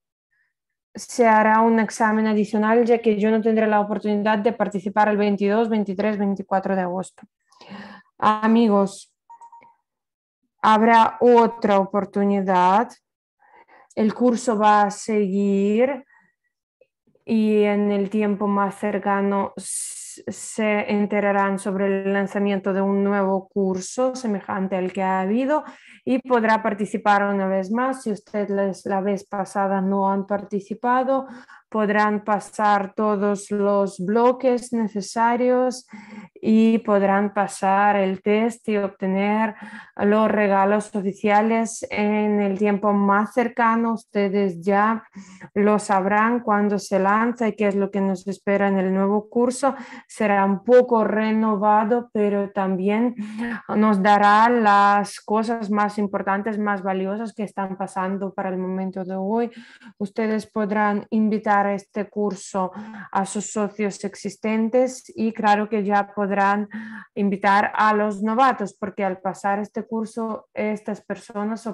Speaker 1: se hará un examen adicional, ya que yo no tendré la oportunidad de participar el 22, 23, 24 de agosto. Amigos, habrá otra oportunidad. El curso va a seguir y en el tiempo más cercano se enterarán sobre el lanzamiento de un nuevo curso semejante al que ha habido y podrá participar una vez más. Si ustedes la vez pasada no han participado, podrán pasar todos los bloques necesarios y podrán pasar el test y obtener los regalos oficiales en el tiempo más cercano. Ustedes ya lo sabrán cuando se lanza y qué es lo que nos espera en el nuevo curso. Será un poco renovado, pero también nos dará las cosas más importantes, más valiosas que están pasando para el momento de hoy. Ustedes podrán invitar este curso a sus socios existentes y claro que ya podrán invitar a los novatos porque al pasar este curso estas personas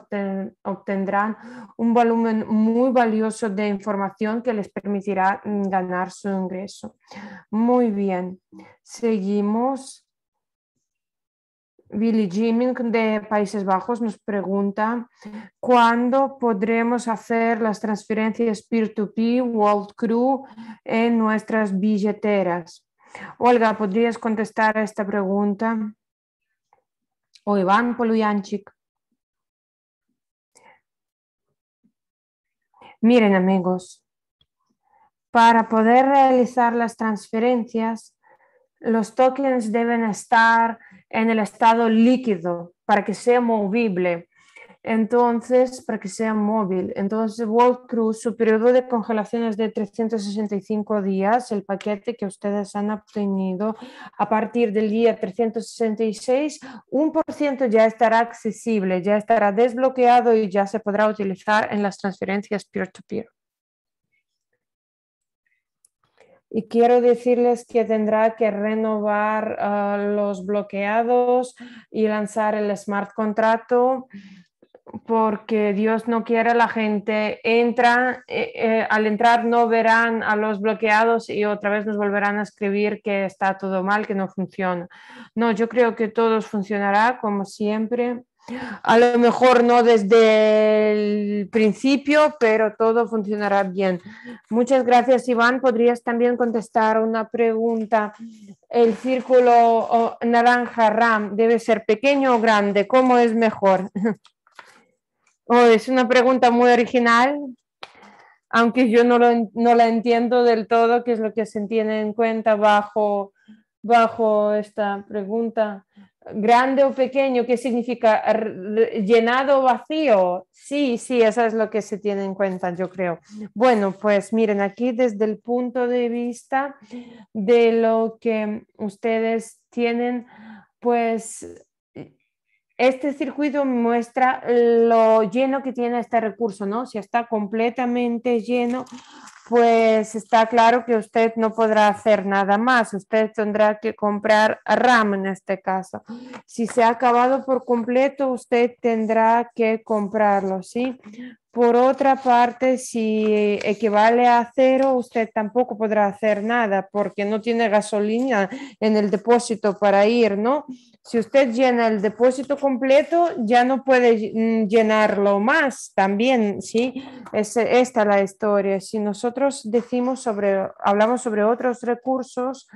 Speaker 1: obtendrán un volumen muy valioso de información que les permitirá mm, ganar su ingreso. Muy bien, seguimos. Billy Jiming de Países Bajos nos pregunta cuándo podremos hacer las transferencias peer-to-peer World Crew en nuestras billeteras. Olga, ¿podrías contestar a esta pregunta? O Iván Poluyanchik. Miren amigos, para poder realizar las transferencias los tokens deben estar en el estado líquido para que sea movible. Entonces, para que sea móvil. Entonces, World su periodo de congelación es de 365 días, el paquete que ustedes han obtenido. A partir del día 366, un por ciento ya estará accesible, ya estará desbloqueado y ya se podrá utilizar en las transferencias peer-to-peer. peer to peer y quiero decirles que tendrá que renovar ah, los bloqueados y lanzar el smart contrato porque Dios no quiere la gente entra, eh, eh, al entrar no verán a los bloqueados y otra vez nos volverán a escribir que está todo mal, que no funciona. No, yo creo que todo funcionará como siempre a lo mejor no desde el principio, pero todo funcionará bien. Muchas gracias, Iván. Podrías también contestar una pregunta. ¿El círculo naranja RAM debe ser pequeño o grande? ¿Cómo es mejor? Oh, es una pregunta muy original, aunque yo no, la entiendo del todo, qué es lo que se tiene en cuenta bajo esta pregunta grande o pequeño, ¿qué significa llenado o vacío? Sí, sí, eso es lo que se tiene en cuenta, yo creo. Bueno, pues miren, aquí desde el punto de vista de lo que ustedes tienen, pues este circuito muestra lo lleno que tiene este recurso, ¿no? Si está completamente lleno, pues está claro que usted no podrá hacer nada más, usted tendrá que comprar RAM en este caso. Si se ha acabado por completo, usted tendrá que comprarlo, ¿sí? Por otra parte, si equivale a cero, usted tampoco podrá hacer nada porque no tiene gasolina en el depósito para ir, ¿no? Si usted llena el depósito completo, ya no puede mm, llenarlo más también, ¿sí? Es, esta es la historia. Si nosotros nosotros decimos sobre, hablamos sobre otros recursos,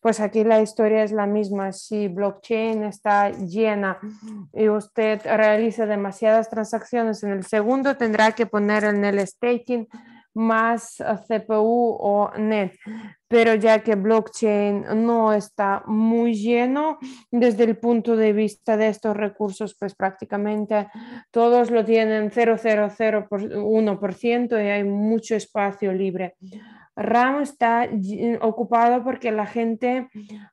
Speaker 1: pues aquí la historia es la misma. Si blockchain está llena y usted realiza demasiadas transacciones en el segundo, tendrá que poner en el staking más CPU o net. Pero ya que blockchain no está muy lleno, desde el punto de vista de estos recursos, pues prácticamente todos lo tienen 0,001% y hay mucho espacio libre. RAM está ocupado porque la gente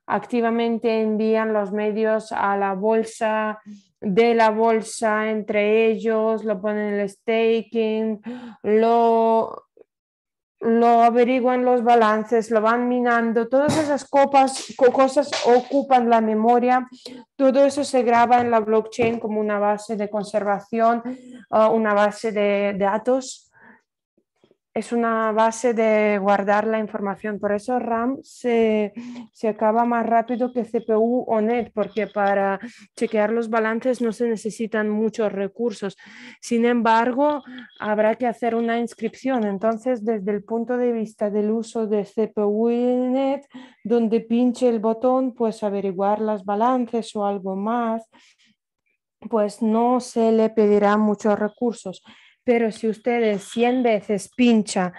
Speaker 1: activamente envía los medios a la bolsa, de la bolsa entre ellos, lo ponen en el staking, lo lo averiguan los balances, lo van minando, todas esas copas, cosas ocupan la memoria, todo eso se graba en la blockchain como una base de conservación, ah, una base de datos es una base de guardar la información. Por eso RAM se, acaba más rápido que CPU o NET, porque para chequear los balances no se necesitan muchos recursos. Sin embargo, habrá que hacer una inscripción. Entonces, desde el punto de vista del uso de CPU y NET, donde pinche el botón, pues averiguar las balances o algo más, pues no se le pedirá muchos recursos pero si usted 100 veces pincha,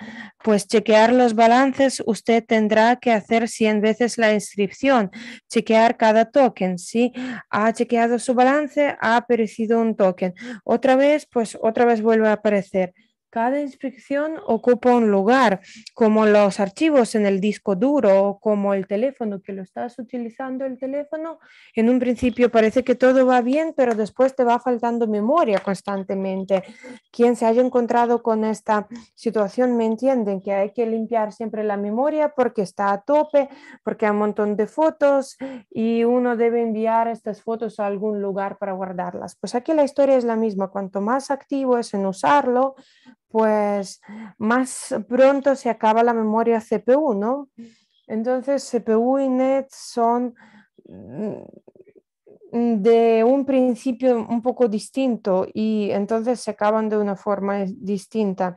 Speaker 1: pues chequear los balances, usted tendrá que hacer 100 veces la inscripción, chequear cada token. Si ha chequeado su balance, ha aparecido un token. Otra vez, pues otra vez vuelve a aparecer. Cada inscripción ocupa un lugar, como los archivos en el disco duro o como el teléfono, que lo estás utilizando el teléfono. En un principio parece que todo va bien, pero después te va faltando memoria constantemente. Quien se haya encontrado con esta situación me entienden que hay que limpiar siempre la memoria porque está a tope, porque hay un montón de fotos y uno debe enviar estas fotos a algún lugar para guardarlas. Pues aquí la historia es la misma. Cuanto más activo es en usarlo, pues más pronto se acaba la memoria CPU, ¿no? Entonces, CPU y NET son mm, de un principio un poco distinto y entonces se acaban de una forma distinta.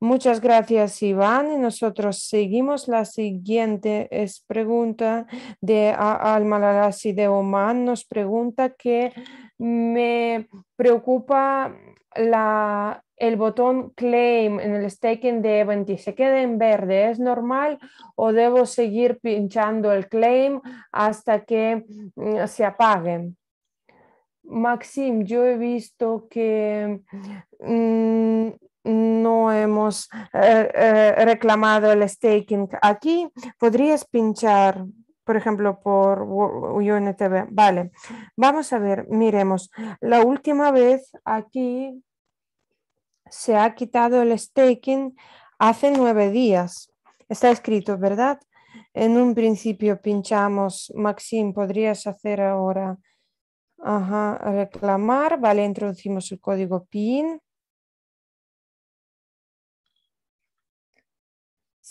Speaker 1: Muchas gracias, Iván. Y nosotros seguimos. La siguiente es pregunta de ah, Alma de Oman. Nos pregunta que me preocupa el botón claim en el staking de Eventy se queda en verde, ¿es normal o debo seguir pinchando el claim hasta que mm, se apague? Maxim, yo he visto que mm, no hemos eh, eh, reclamado el staking aquí. ¿Podrías pinchar por ejemplo, por UNTV. Vale, vamos a ver, miremos. La última vez aquí se ha quitado el staking hace nueve días. Está escrito, ¿verdad? En un principio pinchamos, Maxim, podrías hacer ahora, Ajá, reclamar, vale, introducimos el código PIN.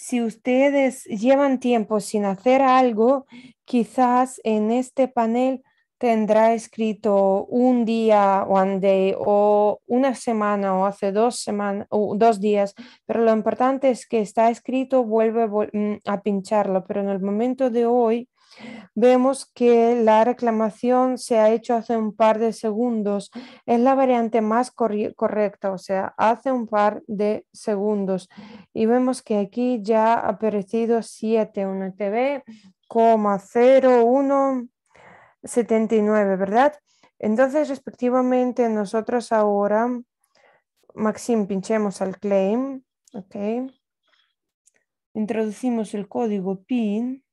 Speaker 1: si ustedes llevan tiempo sin hacer algo, quizás en este panel tendrá escrito un día, one day, o una semana, o hace dos semanas, o dos días, pero lo importante es que está escrito, vuelve mm, a pincharlo, pero en el momento de hoy Vemos que la reclamación se ha hecho hace un par de segundos. Es la variante más correcta, o sea, hace un par de segundos. Y vemos que aquí ya ha aparecido 7,1 TB, TV, 79, ¿verdad? Entonces, respectivamente, nosotros ahora, Maxim, pinchemos al claim, Introducimos el código PIN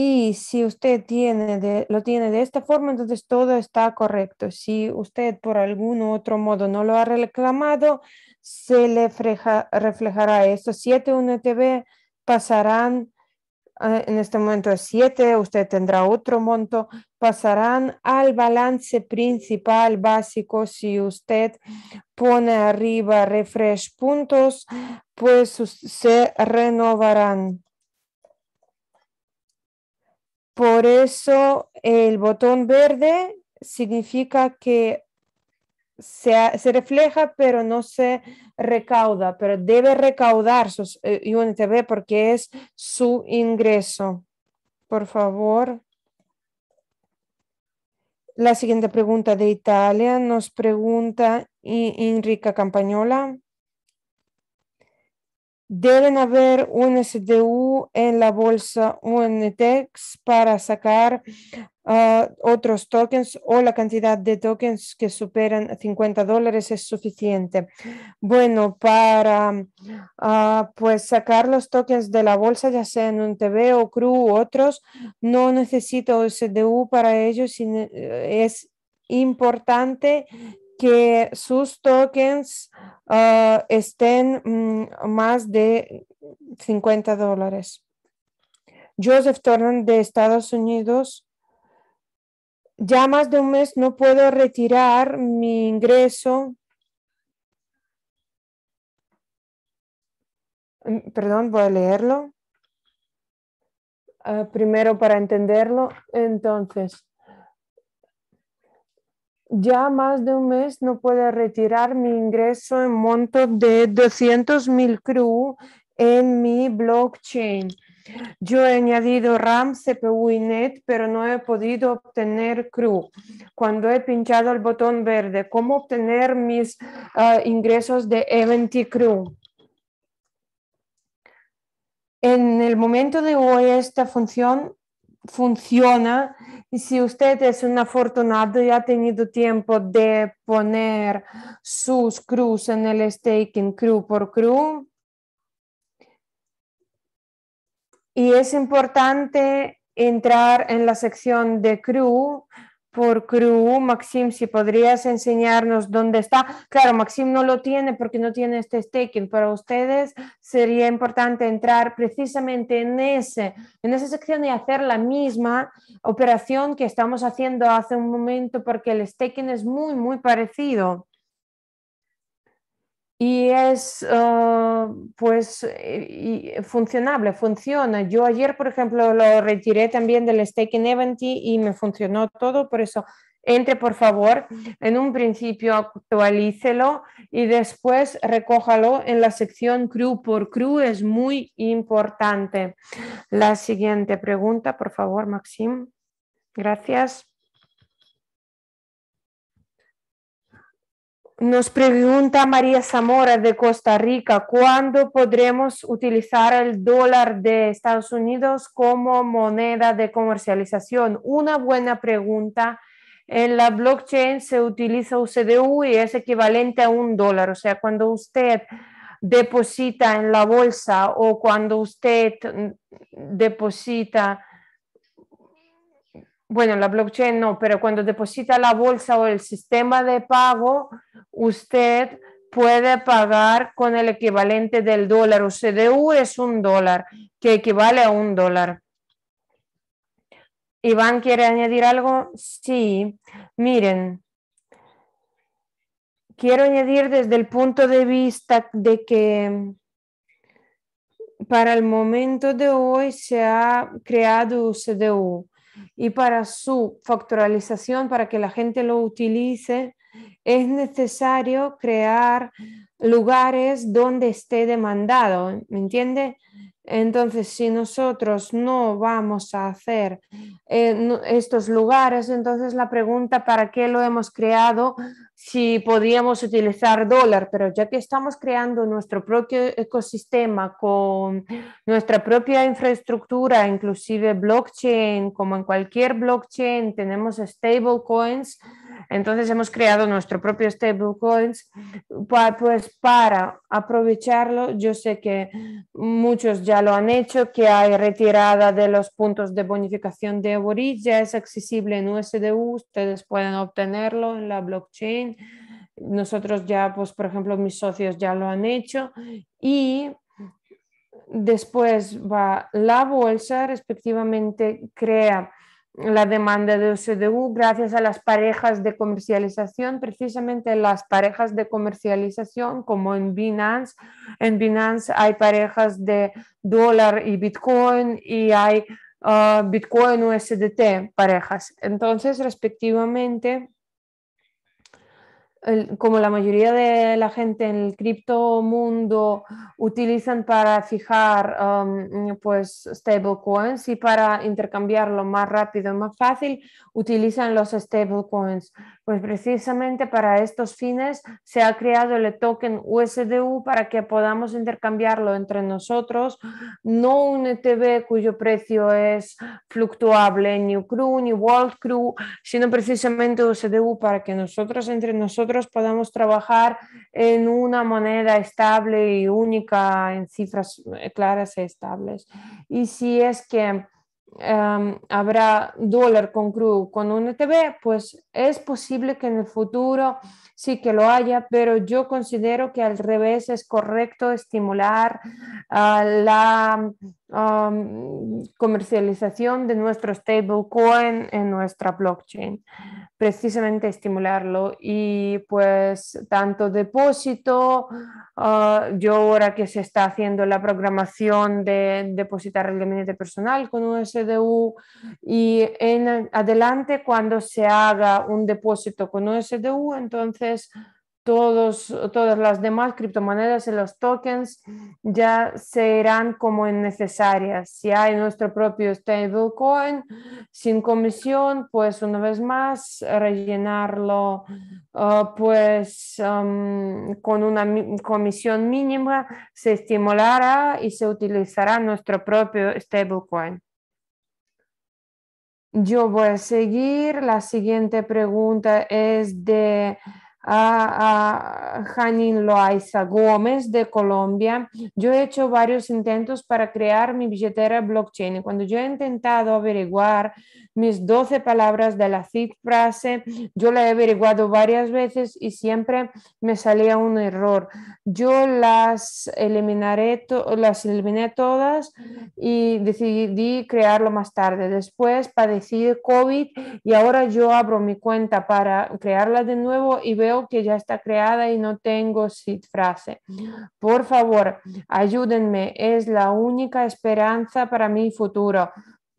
Speaker 1: Y si usted tiene de, lo tiene de esta forma, entonces todo está correcto. Si usted por algún otro modo no lo ha reclamado, se le reflejará esto. 7 UNTV pasarán, eh, en este momento es 7, usted tendrá otro monto, pasarán al balance principal básico. Si usted pone arriba refresh puntos, pues se renovarán. Por eso el botón verde significa que se, refleja pero no se recauda, pero debe recaudar su eh, UNTV porque es su ingreso. Por favor. La siguiente pregunta de Italia nos pregunta Enrica Campañola. Deben haber un SDU en la bolsa UNTEX para sacar ah, otros tokens o la cantidad de tokens que superan 50 dólares es suficiente. Bueno, para ah, pues sacar los tokens de la bolsa, ya sea en un TV o CRU u otros, no necesito SDU para ello, eh, es importante que sus tokens ah, estén mm, más de 50 dólares. Joseph Tornan de Estados Unidos. Ya más de un mes no puedo retirar mi ingreso. Mm, perdón, voy a leerlo. Ah, primero para entenderlo. Entonces, ya más de un mes no puedo retirar mi ingreso en monto de 200.000 CRU en mi blockchain. Yo he añadido RAM, CPU y NET, pero no he podido obtener CRU. Cuando he pinchado el botón verde, ¿cómo obtener mis ah, ingresos de Eventy CRU? En el momento de hoy, esta función funciona. Y si usted es un afortunado y ha tenido tiempo de poner sus crews en el staking crew por crew. Y es importante entrar en la sección de crew por crew, Maxim, si podrías enseñarnos dónde está. Claro, Maxim no lo tiene porque no tiene este staking. Para ustedes sería importante entrar precisamente en, ese, en esa sección y hacer la misma operación que estamos haciendo hace un momento porque el staking es muy, muy parecido y es ah, pues eh, funcionable, funciona. Yo ayer, por ejemplo, lo retiré también del stake in Eventy y me funcionó todo, por eso entre por favor, en un principio actualícelo y después recójalo en la sección crew por crew, es muy importante. La siguiente pregunta, por favor, Maxim. Gracias. Nos pregunta María Zamora de Costa Rica, ¿cuándo podremos utilizar el dólar de Estados Unidos como moneda de comercialización? Una buena pregunta. En la blockchain se utiliza UCDU y es equivalente a un dólar. O sea, cuando usted deposita en la bolsa o cuando usted mm, deposita bueno, la blockchain no, pero cuando deposita la bolsa o el sistema de pago, usted puede pagar con el equivalente del dólar. UCDU es un dólar, que equivale a un dólar. Iván, ¿quiere añadir algo? Sí, miren, quiero añadir desde el punto de vista de que para el momento de hoy se ha creado UCDU y para su factorización, para que la gente lo utilice, es necesario crear lugares donde esté demandado, ¿me entiende? Entonces, si nosotros no vamos a hacer eh, estos lugares, entonces la pregunta, ¿para qué lo hemos creado? si podíamos utilizar dólar, pero ya que estamos creando nuestro propio ecosistema con nuestra propia infraestructura, inclusive blockchain, como en cualquier blockchain tenemos stablecoins, entonces hemos creado nuestro propio stablecoins, pues para aprovecharlo, yo sé que muchos ya lo han hecho, que hay retirada de los puntos de bonificación de boris ya es accesible en USDU, ustedes pueden obtenerlo en la blockchain nosotros ya, pues, por ejemplo, mis socios ya lo han hecho y después va la bolsa, respectivamente crea la demanda de OCDU gracias a las parejas de comercialización, precisamente las parejas de comercialización como en Binance. En Binance hay parejas de dólar y Bitcoin y hay ah, Bitcoin USDT parejas. Entonces, respectivamente, como la mayoría de la gente en el cripto mundo utilizan para fijar um, pues stablecoins y para intercambiarlo más rápido y más fácil, utilizan los stablecoins. Pues precisamente para estos fines se ha creado el token USDU para que podamos intercambiarlo entre nosotros, no un ETB cuyo precio es fluctuable, ni Crew, ni World Crew, sino precisamente USDU para que nosotros entre nosotros Podemos podamos trabajar en una moneda estable y única, en cifras eh, claras y e estables. Y si es que em, habrá dólar con CRU con un ETB, pues es posible que en el futuro sí que lo haya, pero yo considero que al revés es correcto estimular a la comercialización de nuestro stablecoin en nuestra blockchain, precisamente estimularlo. Y pues tanto depósito, ah, yo ahora que se está haciendo la programación de depositar el gabinete personal con un y en adelante cuando se haga un depósito con un entonces todos, todas las demás criptomonedas y los tokens ya serán como innecesarias. Si hay nuestro propio stablecoin sin comisión, pues una vez más rellenarlo uh, pues um, con una comisión mínima se estimulará y se utilizará nuestro propio stablecoin. Yo voy a seguir. La siguiente pregunta es de a, Janine Loaiza Gómez de Colombia. Yo he hecho varios intentos para crear mi billetera blockchain cuando yo he intentado averiguar mis 12 palabras de la CID frase, yo la he averiguado varias veces y siempre me salía un error. Yo las eliminaré, las eliminé todas y decidí crearlo más tarde. Después padecí COVID y ahora yo abro mi cuenta para crearla de nuevo y veo que ya está creada y no tengo sit frase. Por favor, ayúdenme, es la única esperanza para mi futuro.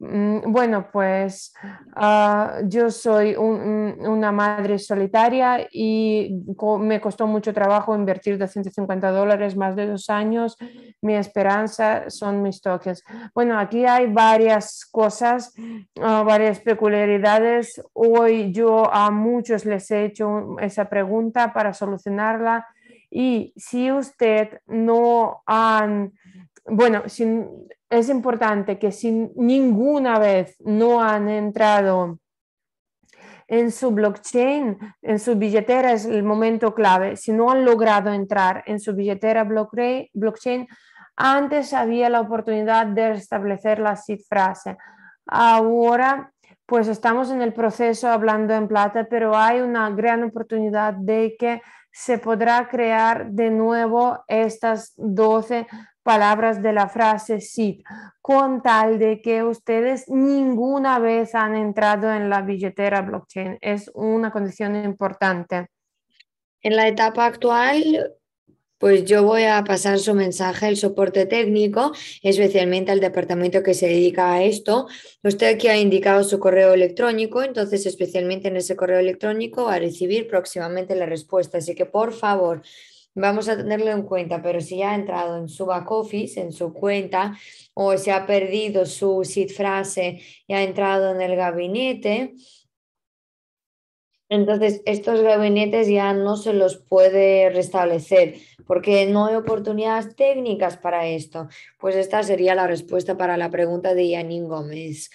Speaker 1: Mm, bueno, pues ah, yo soy una madre solitaria y me costó mucho trabajo invertir 250 dólares más de dos años. Mi esperanza son mis toques. Bueno, aquí hay varias cosas, ah, varias peculiaridades. Hoy yo a muchos les he hecho esa pregunta para solucionarla y si usted no han bueno, es importante que si ninguna vez no han entrado en su blockchain, en su billetera es el momento clave. Si no han logrado entrar en su billetera blockchain, antes había la oportunidad de restablecer la seed frase. Ahora, pues estamos en el proceso hablando en plata, pero hay una gran oportunidad de que se podrá crear de nuevo estas 12 palabras de la frase sit, con tal de que ustedes ninguna vez han entrado
Speaker 2: en la billetera blockchain. Es una condición importante. En la etapa actual, pues yo voy a pasar su mensaje el soporte técnico, especialmente al departamento que se dedica a esto. Usted aquí ha indicado su correo electrónico, entonces especialmente en ese correo electrónico va a recibir próximamente la respuesta. Así que por favor, vamos a tenerlo en cuenta, pero si ya ha entrado en su back office, en su cuenta, o se ha perdido su seed frase y ha entrado en el gabinete, entonces estos gabinetes ya no se los puede restablecer porque no hay oportunidades técnicas para esto. Pues esta sería la respuesta para la pregunta de Yanin Gómez.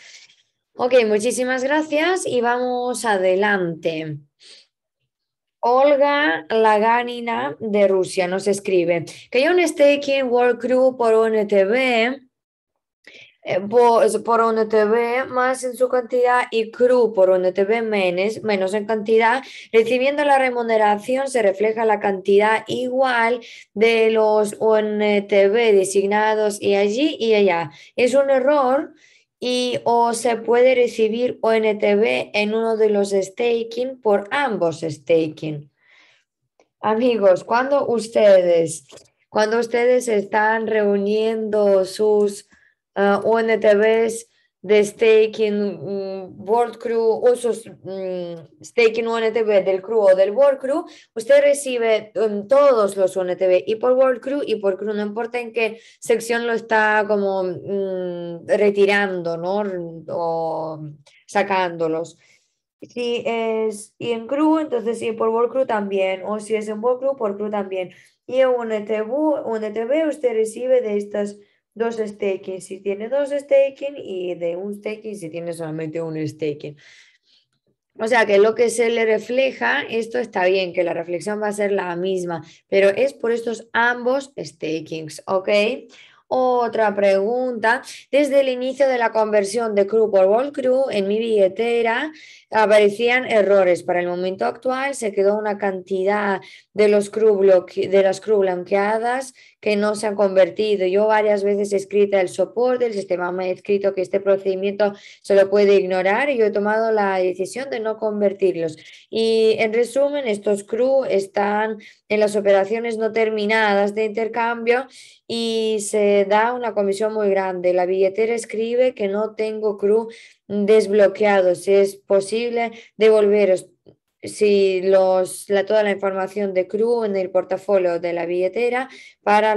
Speaker 2: Ok, muchísimas gracias y vamos adelante. Olga Laganina de Rusia nos escribe que hay un staking World Crew por ONTV, eh, pues, por ONTV más en su cantidad y Crew por ONTV menos, menos en cantidad, recibiendo la remuneración se refleja la cantidad igual de los ONTV designados y allí y allá. Es un error y o se puede recibir ONTB en uno de los staking por ambos staking. Amigos, cuando ustedes, cuando ustedes están reuniendo sus ah, ONTBs de Staking World mm, Crew o sus mm, Staking del Crew o del World Crew, usted recibe em, todos los UNTV y por World Crew y por Crew, no importa en qué sección lo está como mm, retirando, ¿no? O sacándolos. Si es y en Crew, entonces si por World Crew también, o si es en World Crew, por Crew también. Y en UNTV, usted recibe de estas dos staking si tiene dos staking y de un staking si tiene solamente un staking. O sea que lo que se le refleja, esto está bien, que la reflexión va a ser la misma, pero es por estos ambos stakings, ¿ok? Otra pregunta. Desde el inicio de la conversión de Crew por World Crew en mi billetera aparecían errores. Para el momento actual se quedó una cantidad de, los de las Crew blanqueadas que no se han convertido. Yo varias veces he escrito el soporte, del sistema me ha escrito que este procedimiento se lo puede ignorar y yo he tomado la decisión de no convertirlos. Y en resumen, estos CRU están en las operaciones no terminadas de intercambio y se da una comisión muy grande. La billetera escribe que no tengo CRU desbloqueados, es posible devolveros si la, toda la información de CRU en el portafolio de la billetera para,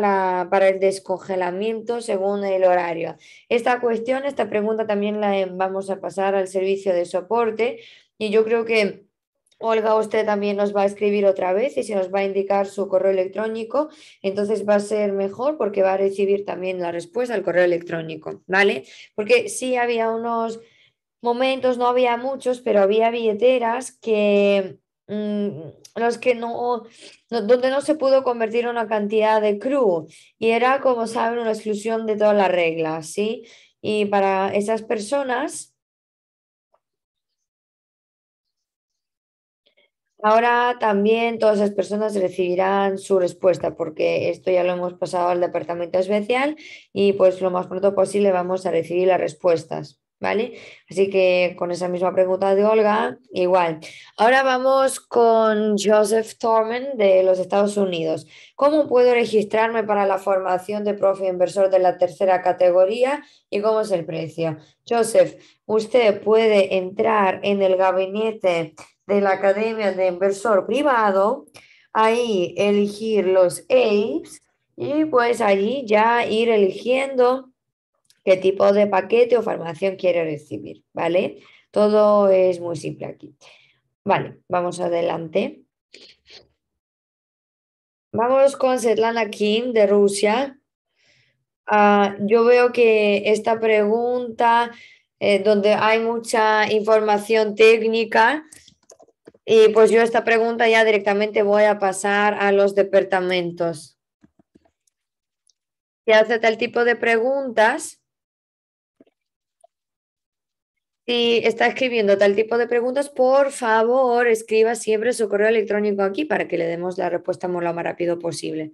Speaker 2: para el descongelamiento según el horario. Esta cuestión, esta pregunta también la eh, vamos a pasar al servicio de soporte y yo creo que Olga, usted también nos va a escribir otra vez y se nos va a indicar su correo electrónico. Entonces va a ser mejor porque va a recibir también la respuesta al correo electrónico, ¿vale? Porque sí había unos momentos, no había muchos, pero había billeteras que mm, que no, donde no se pudo convertir una cantidad de crew y era como saben una exclusión de todas las reglas, ¿sí? Y para esas personas Ahora también todas esas personas recibirán su respuesta porque esto ya lo hemos pasado al departamento especial y pues lo más pronto posible vamos a recibir las respuestas. ¿vale? Así que con esa misma pregunta de Olga, igual. Ahora vamos con Joseph Tormen de los Estados Unidos. ¿Cómo puedo registrarme para la formación de profe inversor de la tercera categoría y cómo es el precio? Joseph, usted puede entrar en el gabinete de la Academia de Inversor Privado, ahí elegir los AIPS y pues allí ya ir eligiendo qué tipo de paquete o formación quiere recibir, ¿vale? Todo es muy simple aquí. Vale, vamos adelante. Vamos con Svetlana Kim de Rusia. Ah, yo veo que esta pregunta, eh, donde hay mucha información técnica, y pues yo esta pregunta ya directamente voy a pasar a los departamentos. qué hace tal tipo de preguntas, si está escribiendo tal tipo de preguntas, por favor escriba siempre su correo electrónico aquí para que le demos la respuesta lo más rápido posible.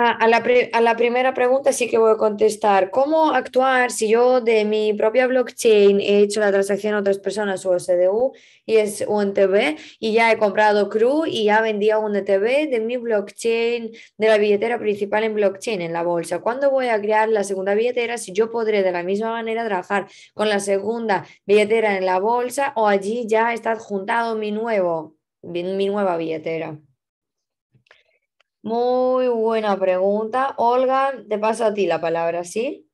Speaker 2: a, la primera pregunta sí que voy a contestar. ¿Cómo actuar si yo de mi propia blockchain he hecho la transacción a otras personas o SDU y es UNTB y ya he comprado CRU y ya vendía UNTB de mi blockchain, de la billetera principal en blockchain, en la bolsa? ¿Cuándo voy a crear la segunda billetera si yo podré de la misma manera trabajar con la segunda billetera en la bolsa o allí ya está adjuntado mi, nuevo, mi nueva billetera? Muy buena pregunta. Olga, te paso a ti la palabra, ¿sí?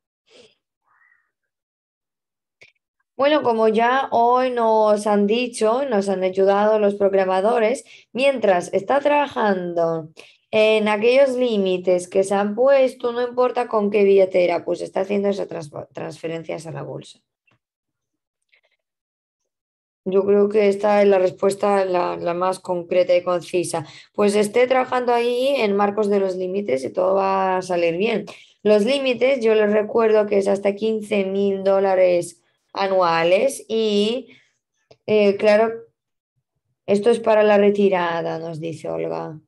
Speaker 2: Bueno, como ya hoy nos han dicho, nos han ayudado los programadores, mientras está trabajando en aquellos límites que se han puesto, no importa con qué billetera, pues está haciendo esas transferencias a la bolsa. Yo creo que esta es la respuesta la, más concreta y concisa. Pues esté trabajando ahí en marcos de los límites y todo va a salir bien. Los límites, yo les recuerdo que es hasta 15 mil dólares anuales y eh, claro, esto es para la retirada, nos dice Olga.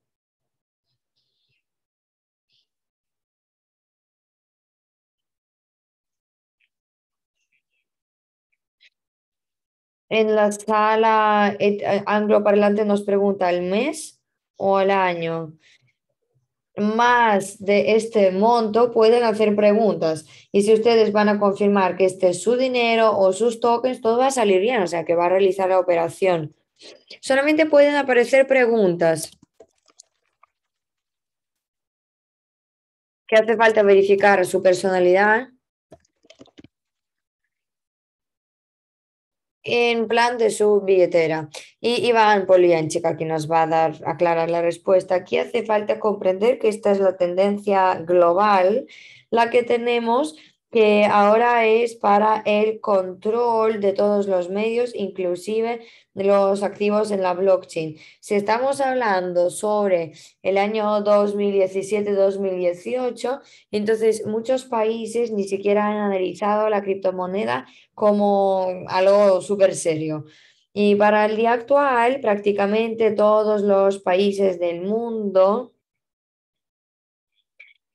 Speaker 2: En la sala eh, eh, angloparlante nos pregunta el mes o el año. Más de este monto pueden hacer preguntas y si ustedes van a confirmar que este es su dinero o sus tokens, todo va a salir bien, o sea que va a realizar la operación. Solamente pueden aparecer preguntas. ¿Qué hace falta verificar su personalidad en plan de su billetera. Y Iván Polianchik, que nos va a dar, aclarar la respuesta. Aquí hace falta comprender que esta es la tendencia global, la que tenemos que ahora es para el control de todos los medios, inclusive de los activos en la blockchain. Si estamos hablando sobre el año 2017-2018, entonces muchos países ni siquiera han analizado la criptomoneda como algo súper serio. Y para el día actual, prácticamente todos los países del mundo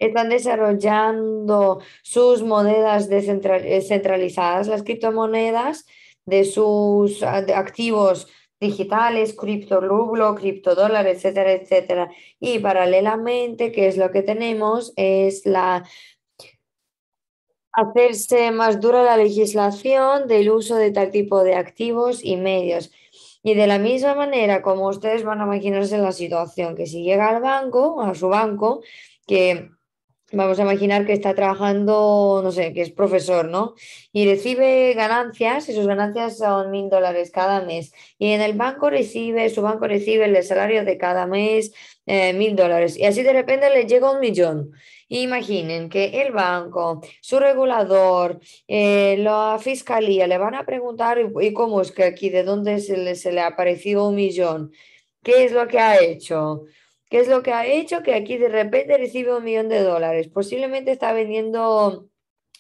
Speaker 2: están desarrollando sus monedas descentralizadas, eh, las criptomonedas de sus ah, activos digitales, cripto rublo, etcétera, etcétera. Y paralelamente, que es lo que tenemos? Es la hacerse más dura la legislación del uso de tal tipo de activos y medios. Y de la misma manera, como ustedes van a imaginarse la situación, que si llega al banco, a su banco, que vamos a imaginar que está trabajando, no sé, que es profesor, ¿no? Y recibe ganancias, y sus ganancias son mil dólares cada mes. Y en el banco recibe, su banco recibe el salario de cada mes, eh, mil dólares. Y así de repente le llega un millón. Imaginen que el banco, su regulador, eh, la fiscalía le van a preguntar, ¿y cómo es que aquí, de dónde se le, ha aparecido un millón? ¿Qué es lo que ha hecho? ¿Qué es lo que ha hecho? Que aquí de repente recibe un millón de dólares. Posiblemente está vendiendo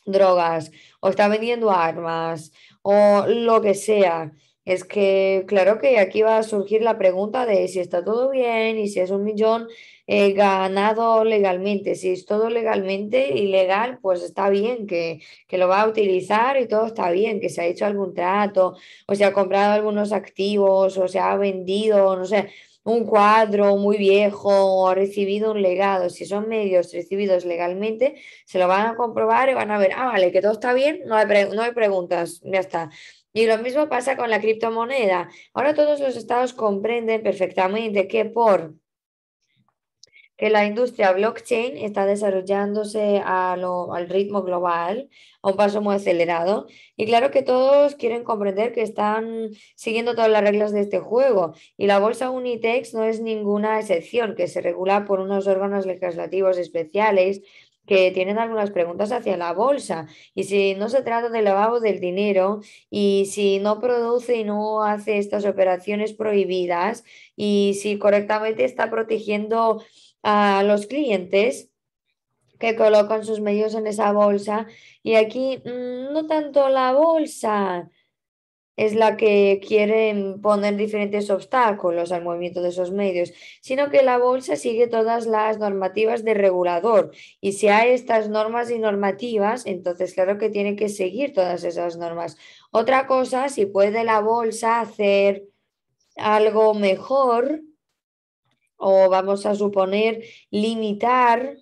Speaker 2: drogas o está vendiendo armas o lo que sea. Es que claro que aquí va a surgir la pregunta de si está todo bien y si es un millón eh, ganado legalmente. Si es todo legalmente ilegal, pues está bien que, que, lo va a utilizar y todo está bien, que se ha hecho algún trato o se ha comprado algunos activos o se ha vendido, no sé un cuadro muy viejo o recibido un legado, si son medios recibidos legalmente, se lo van a comprobar y van a ver, ah, vale, que todo está bien, no hay, no hay preguntas, ya está. Y lo mismo pasa con la criptomoneda. Ahora todos los estados comprenden perfectamente que por que la industria blockchain está desarrollándose al ritmo global, a un paso muy acelerado. Y claro que todos quieren comprender que están siguiendo todas las reglas de este juego. Y la bolsa Unitex no es ninguna excepción, que se regula por unos órganos legislativos especiales que tienen algunas preguntas hacia la bolsa y si no se trata de lavado del dinero y si no produce y no hace estas operaciones prohibidas y si correctamente está protegiendo a los clientes que colocan sus medios en esa bolsa. Y aquí mm, no tanto la bolsa es la que quiere poner diferentes obstáculos al movimiento de esos medios, sino que la bolsa sigue todas las normativas de regulador. Y si hay estas normas y normativas, entonces claro que tiene que seguir todas esas normas. Otra cosa, si puede la bolsa hacer algo mejor, o vamos a suponer limitar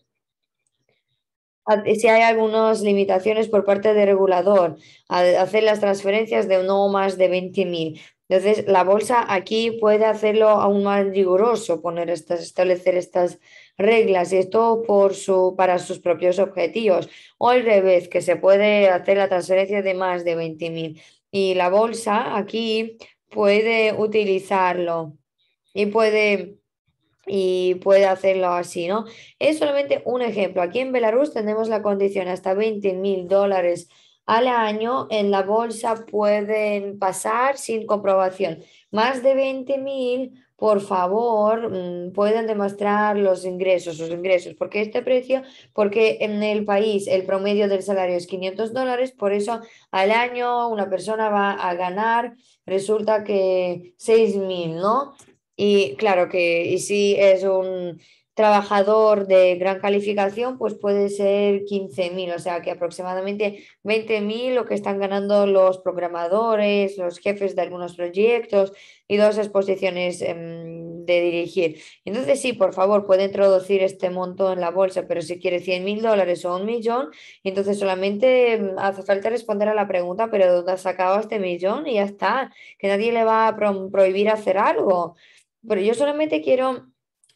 Speaker 2: si hay algunas limitaciones por parte del regulador a hacer las transferencias de no más de 20.000. Entonces, la bolsa aquí puede hacerlo aún más riguroso, poner estas, establecer estas reglas y esto por su, para sus propios objetivos. O al revés, que se puede hacer la transferencia de más de 20.000. Y la bolsa aquí puede utilizarlo y puede y puede hacerlo así, ¿no? Es solamente un ejemplo. Aquí en Belarus tenemos la condición hasta 20 mil dólares al año en la bolsa pueden pasar sin comprobación. Más de 20 mil, por favor, mm, pueden demostrar los ingresos, los ingresos, porque este precio, porque en el país el promedio del salario es 500 dólares, por eso al año una persona va a ganar, resulta que 6 mil, ¿no? Y claro que si es un trabajador de gran calificación, pues puede ser 15.000, o sea que aproximadamente 20.000 lo que están ganando los programadores, los jefes de algunos proyectos y dos exposiciones em, de dirigir. Entonces sí, por favor, puede introducir este monto en la bolsa, pero si quiere 100.000 dólares o un millón, entonces solamente em, hace falta responder a la pregunta, pero ¿dónde ha sacado este millón? Y ya está, que nadie le va a prohibir hacer algo. Pero yo solamente quiero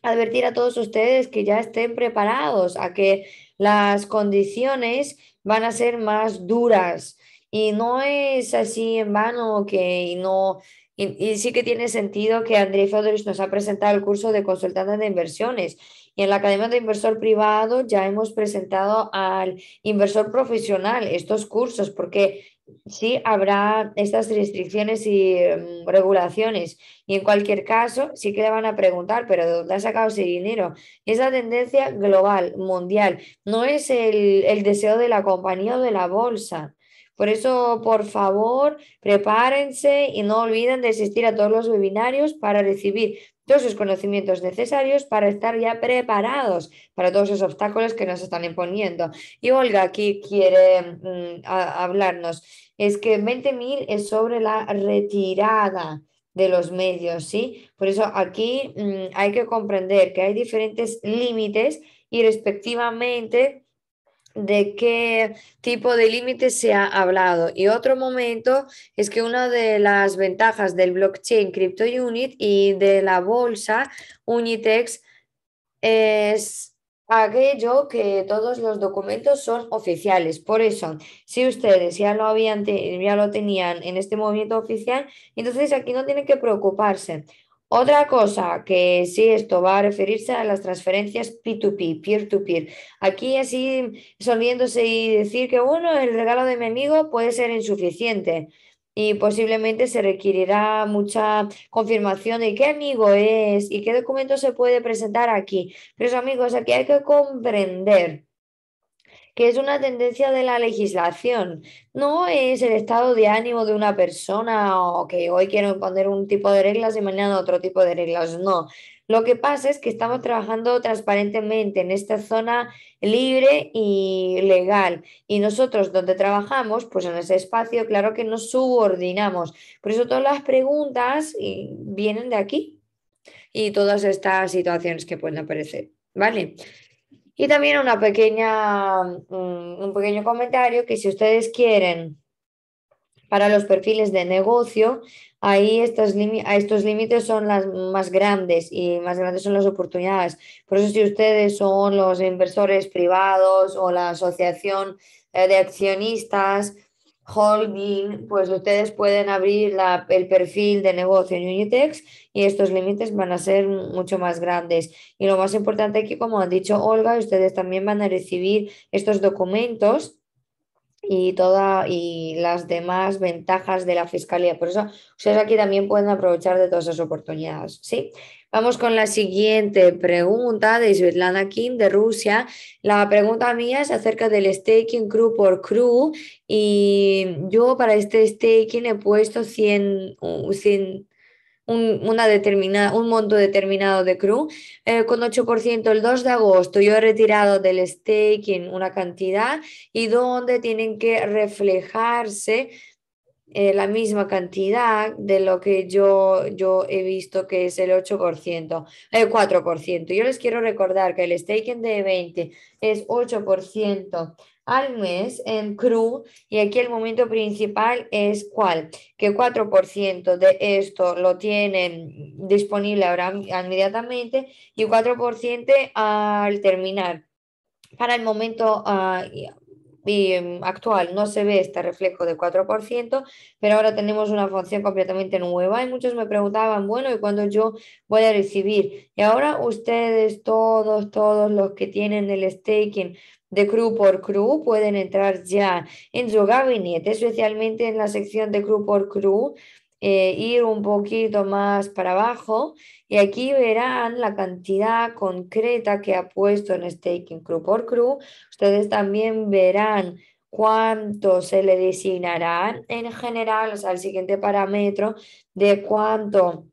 Speaker 2: advertir a todos ustedes que ya estén preparados a que las condiciones van a ser más duras y no es así en vano que y no y, sí que tiene sentido que André Fedorich nos ha presentado el curso de consultantes de inversiones. Y en la Academia de Inversor Privado ya hemos presentado al inversor profesional estos cursos, porque Sí, habrá estas restricciones y mm, regulaciones. Y en cualquier caso, sí que le van a preguntar, pero ¿de dónde ha sacado ese dinero? Es la tendencia global, mundial, no es el, el deseo de la compañía o de la bolsa. Por eso, por favor, prepárense y no olviden de asistir a todos los webinarios para recibir todos los conocimientos necesarios para estar ya preparados para todos esos obstáculos que nos están imponiendo. Y Olga aquí quiere mm, hablarnos, es que 20.000 es sobre la retirada de los medios, ¿sí? Por eso aquí mm, hay que comprender que hay diferentes límites y respectivamente de qué tipo de límite se ha hablado. Y otro momento es que una de las ventajas del blockchain crypto unit y de la bolsa Unitex es aquello que todos los documentos son oficiales. Por eso, si ustedes ya lo, habían, ya lo tenían en este movimiento oficial, entonces aquí no tienen que preocuparse. Otra cosa que sí, esto va a referirse a las transferencias P2P, peer-to-peer. Aquí así sonriéndose y decir que, bueno, el regalo de mi amigo puede ser insuficiente y posiblemente se requerirá mucha confirmación de qué amigo es y qué documento se puede presentar aquí. Pero amigos, aquí hay que comprender que es una tendencia de la legislación, no es el estado de ánimo de una persona o que hoy quiero poner un tipo de reglas y mañana otro tipo de reglas, no. Lo que pasa es que estamos trabajando transparentemente en esta zona libre y legal. Y nosotros donde trabajamos, pues en ese espacio, claro que nos subordinamos. Por eso todas las preguntas vienen de aquí y todas estas situaciones que pueden aparecer. ¿Vale? Y también una pequeña, mm, un pequeño comentario que si ustedes quieren para los perfiles de negocio, ahí estos, estos límites son las más grandes y más grandes son las oportunidades. Por eso si ustedes son los inversores privados o la asociación eh, de accionistas holding, pues ustedes pueden abrir el perfil de negocio en Unitex y estos límites van a ser mucho más grandes. Y lo más importante es que, como ha dicho Olga, ustedes también van a recibir estos documentos y todas y las demás ventajas de la fiscalía. Por eso ustedes aquí también pueden aprovechar de todas esas oportunidades, ¿sí? Vamos con la siguiente pregunta de Svetlana Kim de Rusia. La pregunta mía es acerca del staking crew por crew y yo para este staking he puesto 100, un, una determinada, un monto determinado de crew eh, con 8% el 2 de agosto. Yo he retirado del staking una cantidad y donde tienen que reflejarse eh, la misma cantidad de lo que yo, yo he visto que es el 8%, el 4%. Yo les quiero recordar que el staking de 20 es 8% al mes en CRU y aquí el momento principal es cuál, que 4% de esto lo tienen disponible ahora inmediatamente y 4% al terminar para el momento ah, Em, actual no se ve este reflejo de 4%, pero ahora tenemos una función completamente nueva y muchos me preguntaban, bueno, ¿y cuándo yo voy a recibir? Y ahora ustedes, todos, todos los que tienen el staking de crew por crew pueden entrar ya en su gabinete, especialmente en la sección de crew por crew eh, ir un poquito más para abajo y aquí verán la cantidad concreta que ha puesto en staking crew por crew. Ustedes también verán cuánto se le designará en general, o sea, el siguiente parámetro de cuánto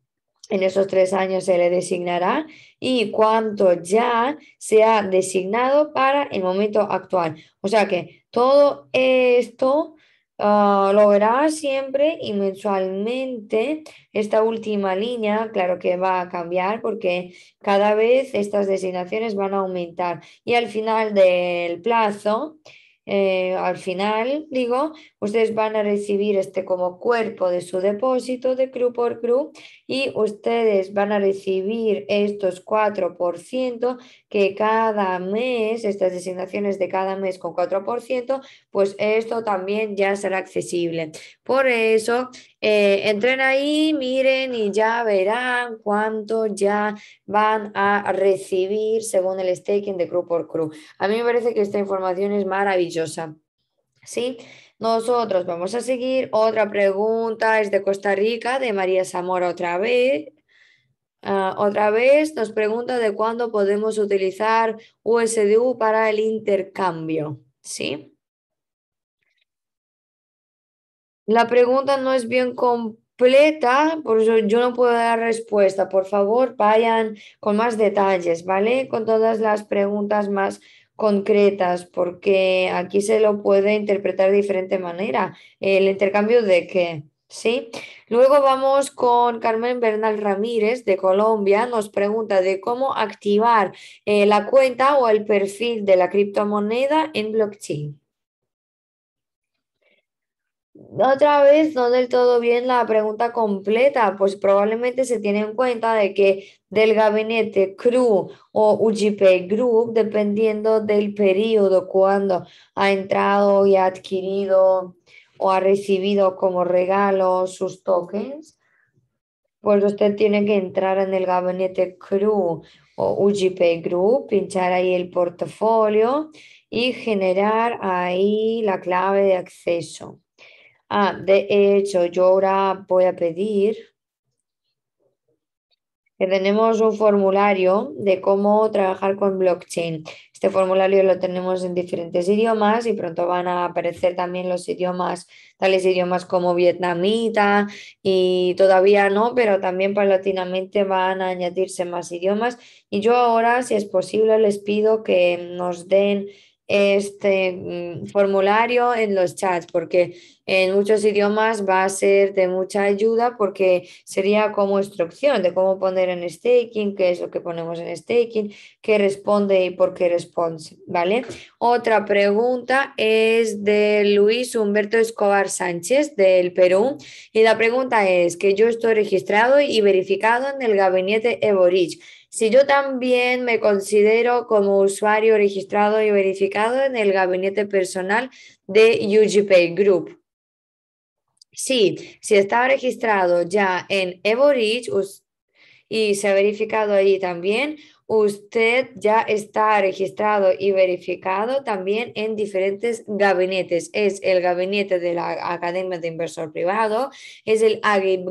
Speaker 2: en esos tres años se le designará y cuánto ya se ha designado para el momento actual. O sea que todo esto Ah, lo verá siempre y mensualmente. Esta última línea, claro que va a cambiar porque cada vez estas designaciones van a aumentar. Y al final del plazo, eh, al final, digo, ustedes van a recibir este como cuerpo de su depósito de CRU por CRU y ustedes van a recibir estos 4% que cada mes, estas designaciones de cada mes con 4%, pues esto también ya será accesible. Por eso, eh, entren ahí, miren y ya verán cuánto ya van a recibir según el staking de crew por crew. A mí me parece que esta información es maravillosa. ¿Sí? Nosotros vamos a seguir. Otra pregunta es de Costa Rica, de María Zamora otra vez. Ah, otra vez nos pregunta de cuándo podemos utilizar USDU para el intercambio. ¿Sí? La pregunta no es bien completa, por eso yo no puedo dar respuesta. Por favor, vayan con más detalles, ¿vale? Con todas las preguntas más concretas, porque aquí se lo puede interpretar de diferente manera. El intercambio de qué, ¿sí? Luego vamos con Carmen Bernal Ramírez de Colombia, nos pregunta de cómo activar eh, la cuenta o el perfil de la criptomoneda en blockchain. Otra vez, no del todo bien la pregunta completa, pues probablemente se tiene en cuenta de que del gabinete CRU o UGP Group, dependiendo del periodo cuando ha entrado y ha adquirido o ha recibido como regalo sus tokens, pues usted tiene que entrar en el gabinete CRU o UGP Group, pinchar ahí el portafolio y generar ahí la clave de acceso. Ah, de hecho, yo ahora voy a pedir que tenemos un formulario de cómo trabajar con blockchain. Este formulario lo tenemos en diferentes idiomas y pronto van a aparecer también los idiomas, tales idiomas como vietnamita y todavía no, pero también paulatinamente van a añadirse más idiomas. Y yo ahora, si es posible, les pido que nos den este mm, formulario en los chats, porque en muchos idiomas va a ser de mucha ayuda porque sería como instrucción de cómo poner en staking, qué es lo que ponemos en staking, qué responde y por qué responde, ¿vale? Otra pregunta es de Luis Humberto Escobar Sánchez del Perú y la pregunta es que yo estoy registrado y verificado en el gabinete Eborich si yo también me considero como usuario registrado y verificado en el gabinete personal de UGP Group. Sí, si estaba registrado ya en EvoReach y se ha verificado allí también, usted ya está registrado y verificado también en diferentes gabinetes. Es el gabinete de la Academia de Inversor Privado, es el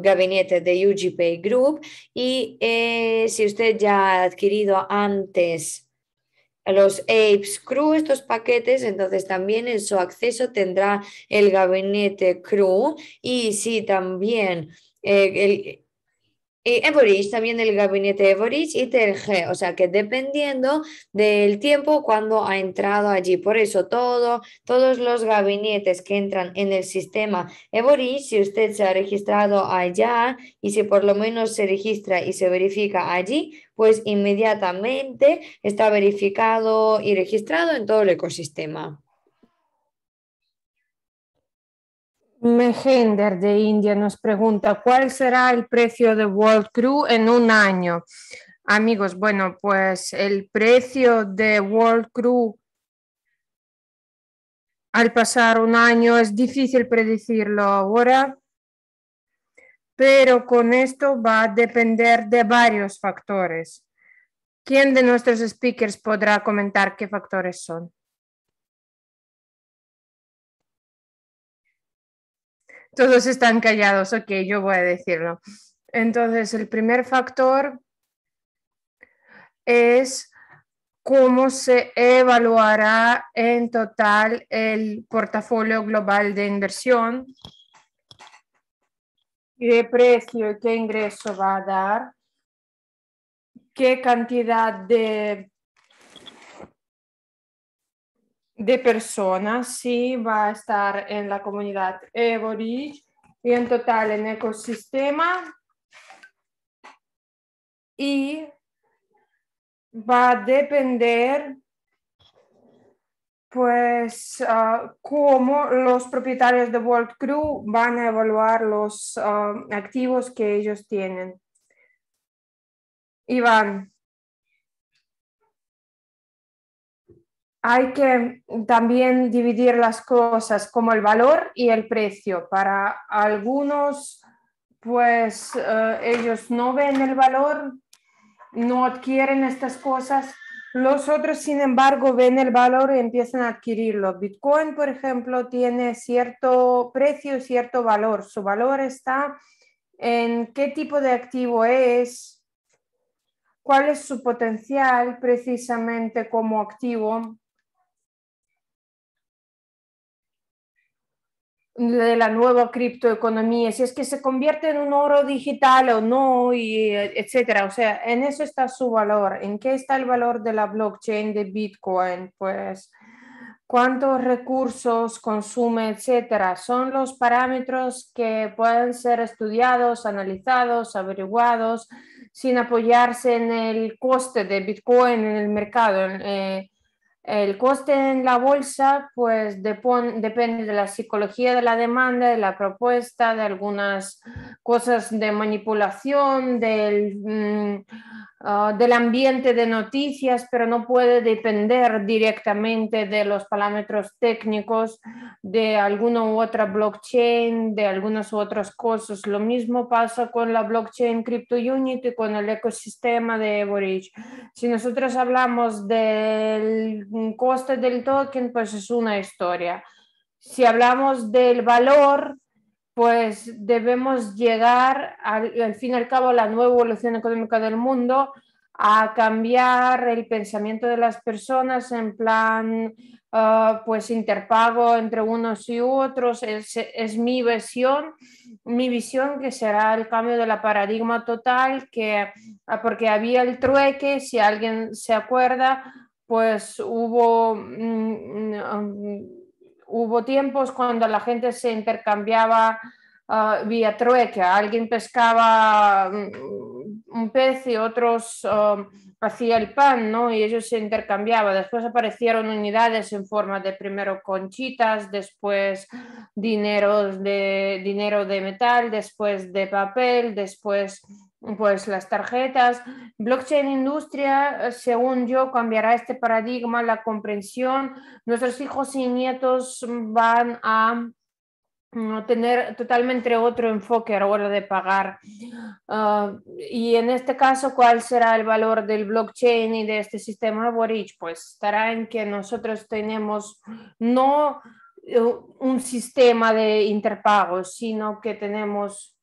Speaker 2: gabinete de UGP Group y eh, si usted ya ha adquirido antes los apes crew estos paquetes entonces también en su acceso tendrá el gabinete crew y si también eh, el, y también el gabinete de y TLG, o sea que dependiendo del tiempo cuando ha entrado allí. Por eso todos los gabinetes que entran en el sistema Evorish, si usted se ha registrado allá y si por lo menos se registra y se verifica allí, pues inmediatamente está verificado y registrado en todo el ecosistema.
Speaker 1: Mejender de India nos pregunta, ¿cuál será el precio de World Crew en un año? Amigos, bueno, pues el precio de World Crew al pasar un año es difícil predecirlo ahora, pero con esto va a depender de varios factores. ¿Quién de nuestros speakers podrá comentar qué factores son? todos están callados, ok, yo voy a decirlo. Entonces, el primer factor es cómo se evaluará en total el portafolio global de inversión, qué precio, y qué ingreso va a dar, qué cantidad de de personas, sí, va a estar en la comunidad Eborich y en total en ecosistema. Y va a depender, pues, ah, cómo los propietarios de World Crew van a evaluar los ah, activos que ellos tienen. Iván, hay que también dividir las cosas como el valor y el precio. Para algunos, pues eh, ellos no ven el valor, no adquieren estas cosas. Los otros, sin embargo, ven el valor y empiezan a adquirirlo. Bitcoin, por ejemplo, tiene cierto precio, cierto valor. Su valor está en qué tipo de activo es, cuál es su potencial precisamente como activo de la nueva criptoeconomía, si es que se convierte en un oro digital o no, y etcétera. O sea, en eso está su valor. ¿En qué está el valor de la blockchain de Bitcoin? Pues cuántos recursos consume, etcétera. Son los parámetros que pueden ser estudiados, analizados, averiguados, sin apoyarse en el coste de Bitcoin en el mercado. Eh, el coste en la bolsa pues depende de la psicología de la demanda, de la propuesta, de algunas cosas de manipulación, del mm, Ah, del ambiente de noticias, pero no puede depender directamente de los parámetros técnicos de alguna u otra blockchain, de algunas u otras cosas. Lo mismo pasa con la blockchain Crypto Unit y con el ecosistema de Everage. Si nosotros hablamos del coste del token, pues es una historia. Si hablamos del valor, pues debemos llegar al, fin y al cabo a la nueva evolución económica del mundo, a cambiar el pensamiento de las personas en plan, ah, pues interpago entre unos y otros, es, mi visión, mi visión que será el cambio de la paradigma total, que ah, porque había el trueque, si alguien se acuerda, pues hubo... Mm, mm, ah, Hubo tiempos cuando la gente se intercambiaba ah, vía trueque alguien pescaba mm, un pez y otros ah, hacía el pan, ¿no? Y ellos se intercambiaban. Después aparecieron unidades en forma de primero conchitas, después de, dinero de metal, después de papel, después pues las tarjetas, blockchain industria, eh, según yo, cambiará este paradigma, la comprensión. Nuestros hijos y nietos van a mm, tener totalmente otro enfoque a la hora de pagar. Ah, y en este caso, ¿cuál será el valor del blockchain y de este sistema borich Pues estará en que nosotros tenemos no eh, un sistema de interpagos, sino que tenemos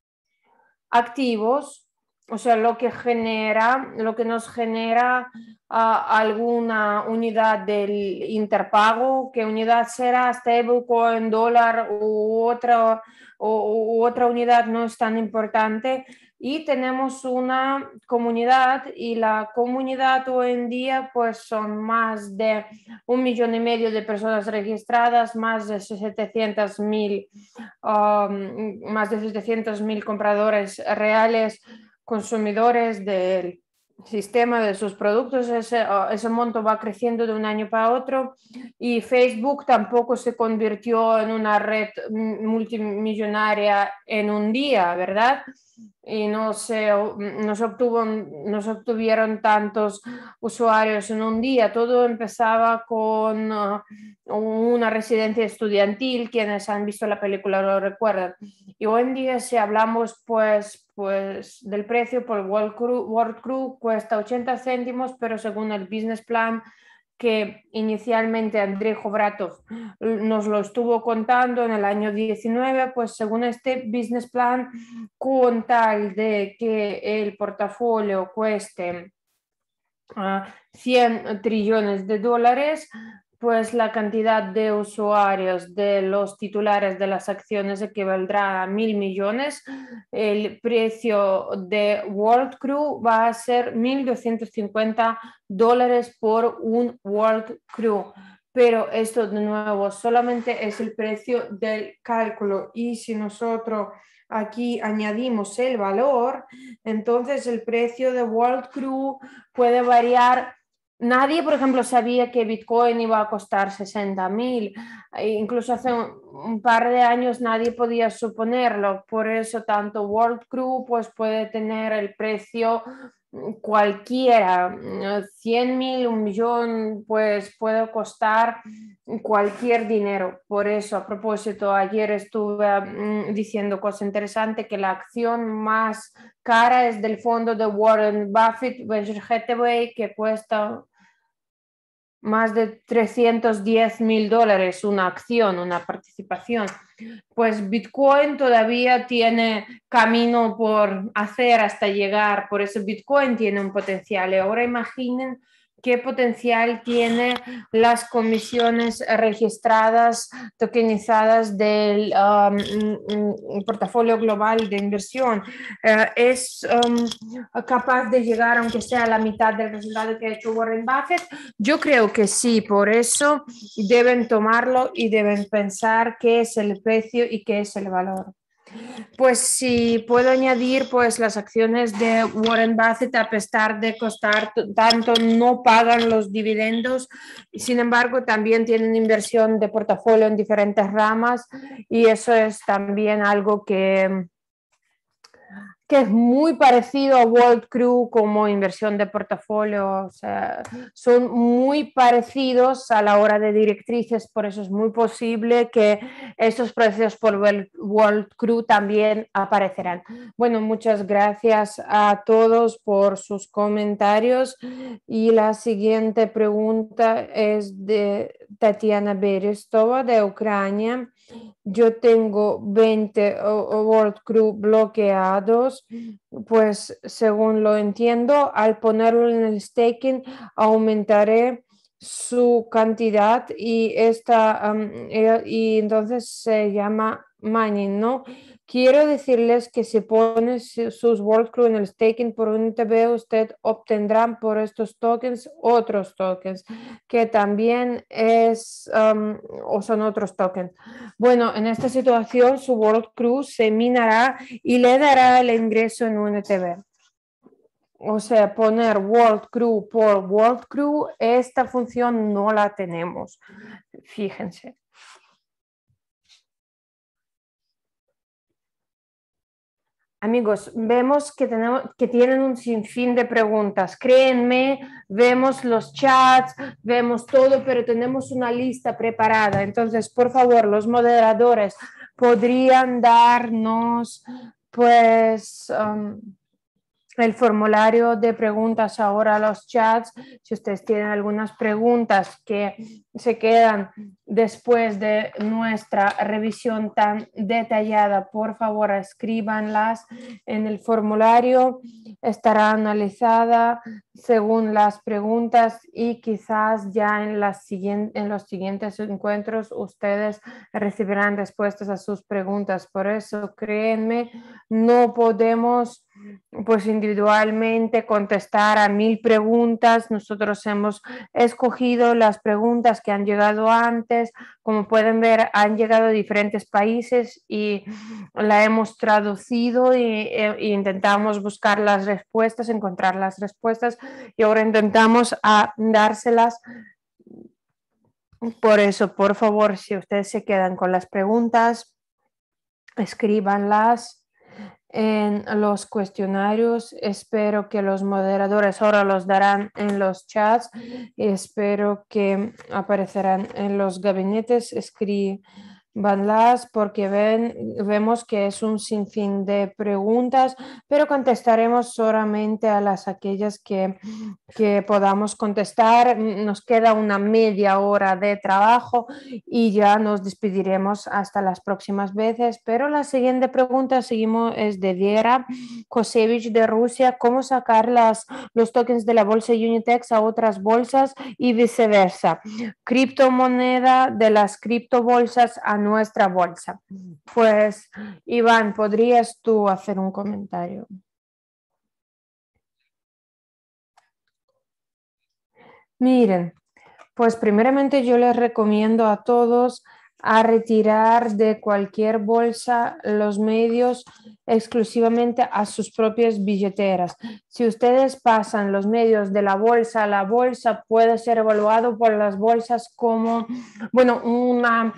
Speaker 1: activos o sea, lo que genera, lo que nos genera ah, alguna unidad del interpago, qué unidad será stablecoin, este dólar u otra, u, otra unidad no es tan importante. Y tenemos una comunidad y la comunidad hoy en día pues son más de un millón y medio de personas registradas, más de 700.000 ah, más de mil compradores reales, consumidores del sistema de sus productos, ese, ese, monto va creciendo de un año para otro y Facebook tampoco se convirtió en una red multimillonaria en un día, ¿verdad? Y no se, no obtuvo, no se obtuvieron tantos usuarios en un día. Todo empezaba con uh, una residencia estudiantil, quienes han visto la película lo recuerdan. Y hoy en día si hablamos pues pues, del precio por World Crew, cuesta 80 céntimos, pero según el business plan que inicialmente André Jovratov nos lo estuvo contando en el año 19, pues según este business plan, con tal de que el portafolio cueste 100 ah, trillones de dólares, pues la cantidad de usuarios de los titulares de las acciones equivaldrá a mil millones, el precio de World Crew va a ser 1.250 dólares por un World Crew. Pero esto de nuevo solamente es el precio del cálculo y si nosotros aquí añadimos el valor, entonces el precio de World Crew puede variar Nadie, por ejemplo, sabía que Bitcoin iba a costar 60.000. E incluso hace un, par de años nadie podía suponerlo. Por eso tanto World pues, puede tener el precio cualquiera, 100 mil, un millón, pues puede costar cualquier dinero. Por eso, a propósito, ayer estuve mm, diciendo cosa interesante, que la acción más cara es del fondo de Warren Buffett, Venture Hathaway, que cuesta más de 310 mil dólares una acción, una participación, pues Bitcoin todavía tiene camino por hacer hasta llegar, por eso Bitcoin tiene un potencial. ahora imaginen qué potencial tiene las comisiones registradas, tokenizadas del um, mm, mm, portafolio global de inversión. Eh, es um, capaz de llegar, aunque sea la mitad del resultado que ha hecho Warren Buffett. Yo creo que sí, por eso deben tomarlo y deben pensar qué es el precio y qué es el valor. Pues si puedo añadir, pues las acciones de Warren Buffett, a pesar de costar tanto, no pagan los dividendos. Sin embargo, también tienen inversión de portafolio en diferentes ramas y eso es también algo que que es muy parecido a World Crew como inversión de portafolio, son muy parecidos a la hora de directrices, por eso es muy posible que estos precios por World Crew también aparecerán. Bueno, muchas gracias a todos por sus comentarios y la siguiente pregunta es de Tatiana Berestova de Ucrania yo tengo 20 World Crew bloqueados, pues según lo entiendo, al ponerlo en el staking aumentaré su cantidad y esta eh, y entonces se llama mining ¿no? Quiero decirles que si pone sus World Crew en el staking por UNTB usted obtendrá por estos tokens otros tokens, que también es um, o son otros tokens. Bueno, en esta situación su World Crew se minará y le dará el ingreso en un O sea, poner World Crew por World Crew, esta función no la tenemos. Fíjense. Amigos, vemos que, tenemos, que tienen un sinfín de preguntas. Créenme, vemos los chats, vemos todo, pero tenemos una lista preparada. Entonces, por favor, los moderadores podrían darnos pues um, el formulario de preguntas ahora a los chats. Si ustedes tienen algunas preguntas que se quedan después de nuestra revisión tan detallada, por favor, escríbanlas en el formulario. Estará analizada según las preguntas y quizás ya en, los siguientes encuentros ustedes recibirán respuestas a sus preguntas. Por eso, créenme, no podemos pues individualmente contestar a mil preguntas. Nosotros hemos escogido las preguntas que han llegado antes como pueden ver, han llegado a diferentes países y la hemos traducido e, e intentamos buscar las respuestas, encontrar las respuestas y ahora intentamos dárselas. Por eso, por favor, si ustedes se quedan con las preguntas, escríbanlas en los cuestionarios. Espero que los moderadores ahora los darán en los chats. Espero que aparecerán en los gabinetes. escribe. Vanlas porque ven, vemos que es un sinfín de preguntas, pero contestaremos solamente a las aquellas que, que podamos contestar. Nos queda una media hora de trabajo y ya nos despediremos hasta las próximas veces. Pero la siguiente pregunta seguimos es de Diera Kosevich de Rusia. ¿Cómo sacar las, los tokens de la bolsa Unitex a otras bolsas y viceversa? Criptomoneda de las criptobolsas a nuestra bolsa. Pues, Iván, ¿podrías tú hacer un comentario? Miren, pues primeramente yo les recomiendo a todos a retirar de cualquier bolsa los medios exclusivamente a sus propias billeteras. Si ustedes pasan los medios de la bolsa a la bolsa, puede ser evaluado por las bolsas como, bueno, una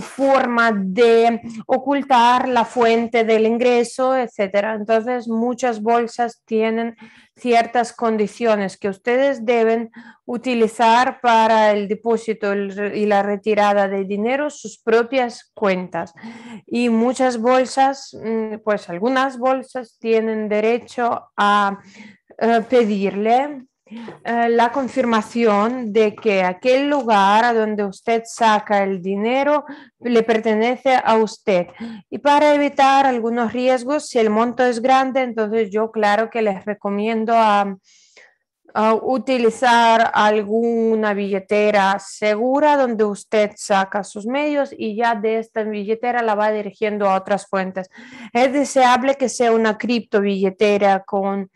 Speaker 1: forma de ocultar la fuente del ingreso, etcétera. Entonces, muchas bolsas tienen ciertas condiciones que ustedes deben utilizar para el depósito y la retirada de dinero sus propias cuentas. Y muchas bolsas, mm, pues algunas bolsas tienen derecho a eh, pedirle eh, la confirmación de que aquel lugar a donde usted saca el dinero le pertenece a usted. Y para evitar algunos riesgos, si el monto es grande, entonces yo claro que les recomiendo utilizar alguna billetera segura donde usted saca sus medios y ya de esta billetera la va dirigiendo a otras fuentes. Es deseable que sea una cripto billetera con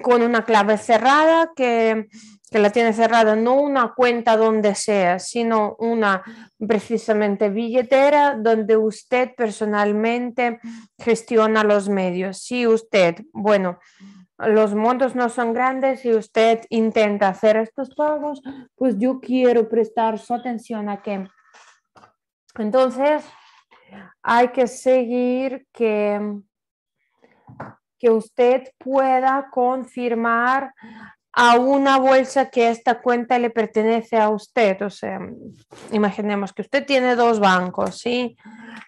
Speaker 1: con una clave cerrada que, que, la tiene cerrada, no una cuenta donde sea, sino una precisamente billetera donde usted personalmente gestiona los medios. Si usted, bueno, los montos no son grandes y usted intenta hacer estos pagos, pues yo quiero prestar su atención a que. Entonces, hay que seguir que que usted pueda confirmar a una bolsa que esta cuenta le pertenece a usted. O sea, imaginemos que usted tiene dos bancos, ¿sí?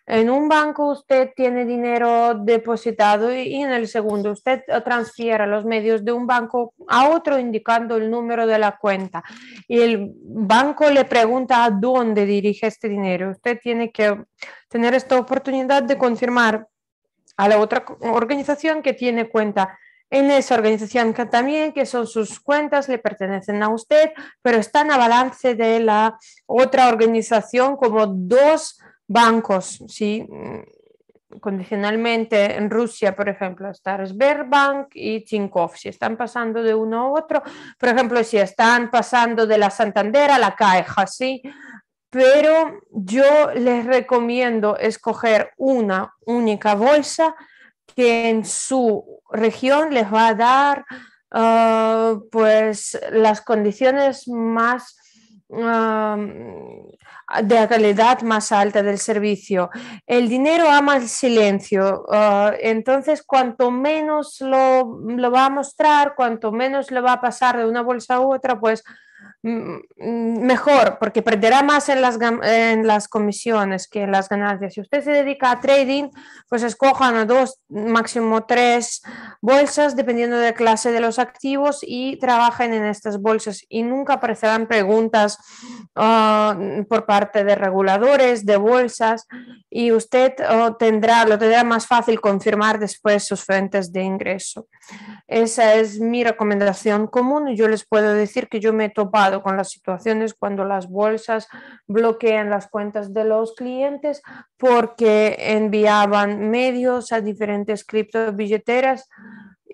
Speaker 1: En un banco usted tiene dinero depositado y en el segundo usted transfiere los medios de un banco a otro indicando el número de la cuenta. Y el banco le pregunta a dónde dirige este dinero. Usted tiene que tener esta oportunidad de confirmar a la otra organización que tiene cuenta en esa organización que también que son sus cuentas, le pertenecen a usted, pero están a balance de la otra organización como dos bancos, ¿sí? Mm, condicionalmente en Rusia, por ejemplo, está Sberbank y Tinkoff. Si están pasando de uno a otro, por ejemplo, si están pasando de la Santander a la Caixa, ¿sí? pero yo les recomiendo escoger una única bolsa que en su región les va a dar ah, pues, las condiciones más de calidad más alta del servicio. El dinero ama el silencio, ah, entonces cuanto menos lo, lo, va a mostrar, cuanto menos lo va a pasar de una bolsa a otra, pues Mm, mm, mejor, porque perderá más en las, en las comisiones que en las ganancias. Si usted se dedica a trading, pues escojan dos, máximo tres bolsas, dependiendo de clase de los activos, y trabajen en estas bolsas. Y nunca aparecerán preguntas ah, por parte de reguladores, de bolsas, y usted oh, tendrá, lo tendrá más fácil confirmar después sus fuentes de ingreso. Esa es mi recomendación común. Yo les puedo decir que yo me he topado con las situaciones cuando las bolsas bloquean las cuentas de los clientes porque enviaban medios a diferentes criptobilleteras billeteras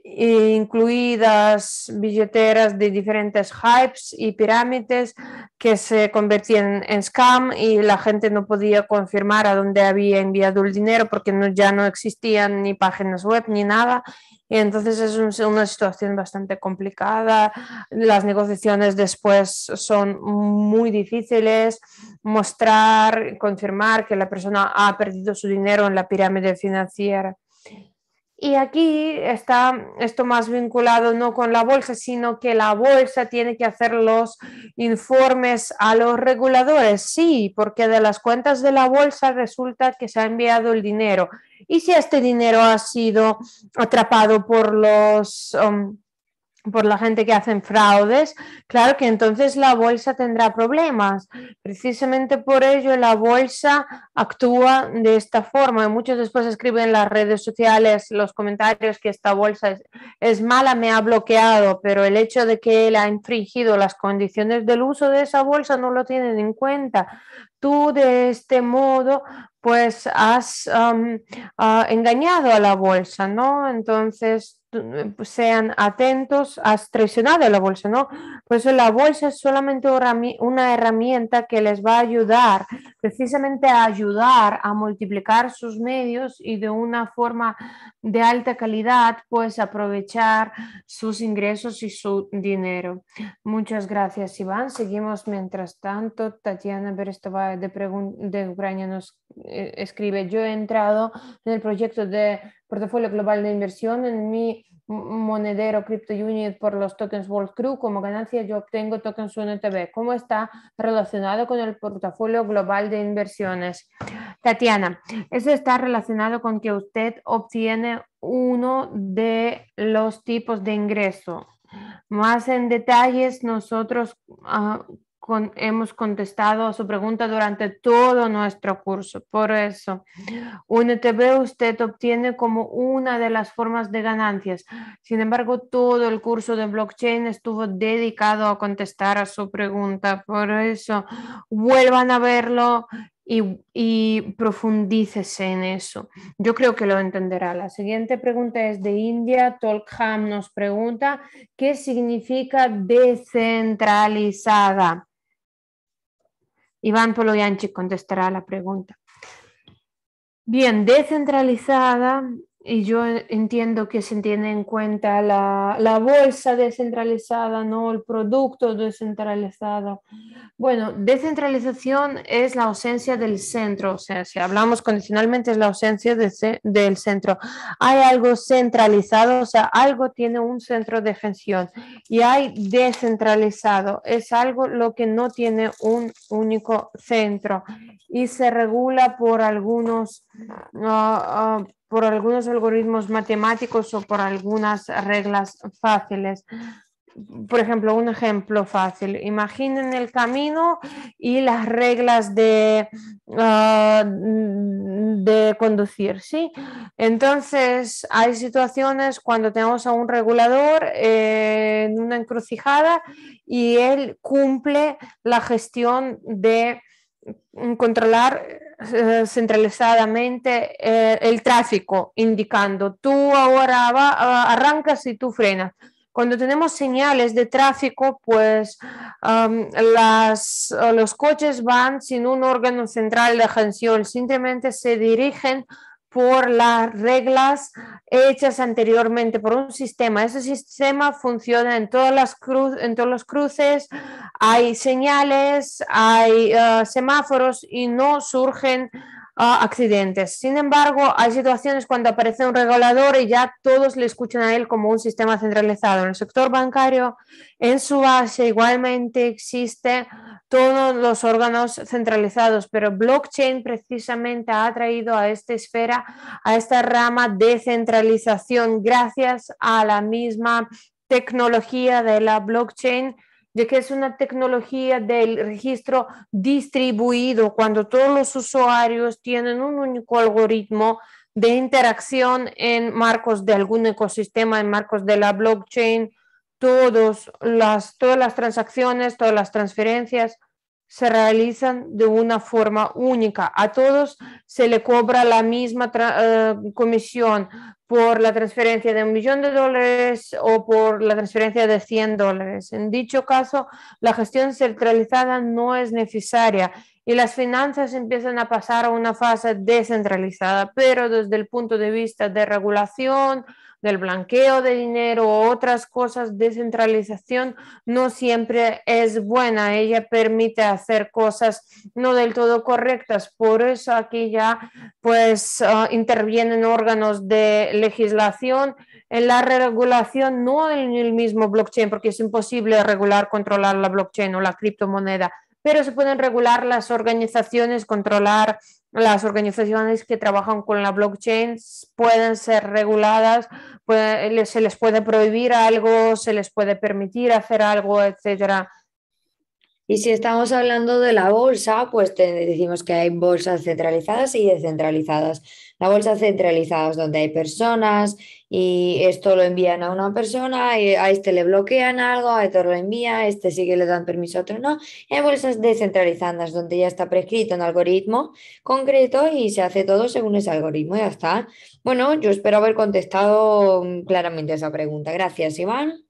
Speaker 1: incluidas billeteras de diferentes hypes y pirámides que se convertían en scam y la gente no podía confirmar a dónde había enviado el dinero porque ya no existían ni páginas web ni nada. Y entonces es una situación bastante complicada. Las negociaciones después son muy difíciles. Mostrar, confirmar que la persona ha perdido su dinero en la pirámide financiera. Y aquí está esto más vinculado no con la bolsa, sino que la bolsa tiene que hacer los informes a los reguladores. Sí, porque de las cuentas de la bolsa resulta que se ha enviado el dinero. Y si este dinero ha sido atrapado por los... Um, por la gente que hacen fraudes, claro que entonces la bolsa tendrá problemas. Precisamente por ello la bolsa actúa de esta forma. Y Muchos después escriben en las redes sociales los comentarios que esta bolsa es, mala, me ha bloqueado, pero el hecho de que él ha infringido las condiciones del uso de esa bolsa no lo tienen en cuenta. Tú de este modo pues has ah, engañado a la bolsa, ¿no? Entonces pues, sean atentos, a traicionado la bolsa, ¿no? Por pues, eh, la bolsa es solamente una herramienta que les va a ayudar, precisamente a ayudar a multiplicar sus medios y de una forma de alta calidad, pues aprovechar sus ingresos y su dinero. Muchas gracias, Iván. Seguimos mientras tanto. Tatiana Berestova de, Ucrania nos eh, escribe, yo he entrado en el proyecto de portafolio global de inversión en mi monedero Crypto Unit por los tokens World Crew. Como ganancia yo obtengo tokens UNTB. ¿Cómo está relacionado con el portafolio global de inversiones? Tatiana, eso está relacionado con que usted obtiene uno de los tipos de ingreso. Más en detalles, nosotros ah, hemos contestado a su pregunta durante todo nuestro curso. Por eso, UNTB usted obtiene como una de las formas de ganancias. Sin embargo, todo el curso de blockchain estuvo dedicado a contestar a su pregunta. Por eso, vuelvan a verlo. Y, y profundícese en eso. Yo creo que lo entenderá. La siguiente pregunta es de India. Tolkham nos pregunta, ¿qué significa descentralizada? Iván Poloyanchi contestará la pregunta. Bien, descentralizada y yo entiendo que se tiene en cuenta la, la, bolsa descentralizada, no el producto descentralizado. Bueno, descentralización es la ausencia del centro, o sea, si hablamos condicionalmente es la ausencia de del centro. Hay algo centralizado, o sea, algo tiene un centro de gestión y hay descentralizado, es algo lo que no tiene un único centro y se regula por algunos... Ah, ah, por algunos algoritmos matemáticos o por algunas reglas fáciles. Por ejemplo, un ejemplo fácil. Imaginen el camino y las reglas de, ah, de conducir, ¿sí? Entonces, hay situaciones cuando tenemos a un regulador eh, en una encrucijada y él cumple la gestión de controlar eh, centralizadamente eh, el tráfico, indicando tú ahora va, arrancas y tú frenas. Cuando tenemos señales de tráfico, pues los coches van sin un órgano central de agencia, simplemente se dirigen por las reglas hechas anteriormente por un sistema. Ese sistema funciona en, todas las en todos los cruces, hay señales, hay eh, semáforos y no surgen accidentes. Sin embargo, hay situaciones cuando aparece un regulador y ya todos le escuchan a él como un sistema centralizado. En el sector bancario, en su base, igualmente existe todos los órganos centralizados, pero blockchain precisamente ha traído a esta esfera, a esta rama de centralización gracias a la misma tecnología de la blockchain de que es una tecnología del registro distribuido, cuando todos los usuarios tienen un único algoritmo de interacción en marcos de algún ecosistema, en marcos de la blockchain, todos las, todas las transacciones, todas las transferencias, se realizan de una forma única. A todos se le cobra la misma eh, comisión por la transferencia de un millón de dólares o por la transferencia de 100 dólares. En dicho caso, la gestión centralizada no es necesaria y las finanzas empiezan a pasar a una fase descentralizada, pero desde el punto de vista de regulación, del blanqueo de dinero o otras cosas, descentralización no siempre es buena. Ella permite hacer cosas no del todo correctas. Por eso aquí ya pues ah, intervienen órganos de legislación en la regulación, no en el mismo blockchain, porque es imposible regular, controlar la blockchain o la criptomoneda pero se pueden regular las organizaciones, controlar las organizaciones que trabajan con la blockchain pueden ser reguladas, se les puede prohibir algo, se les puede permitir hacer algo,
Speaker 2: etcétera. Y si estamos hablando de la bolsa, pues te decimos que hay bolsas centralizadas y descentralizadas. La bolsa centralizada es donde hay personas y esto lo envían a una persona, a este le bloquean algo, a este lo envía, a este sí que le dan permiso, a otro no. hay bolsas descentralizadas donde ya está prescrito un algoritmo concreto y se hace todo según ese algoritmo y ya está. Bueno, yo espero haber contestado mm, claramente esa pregunta. Gracias, Iván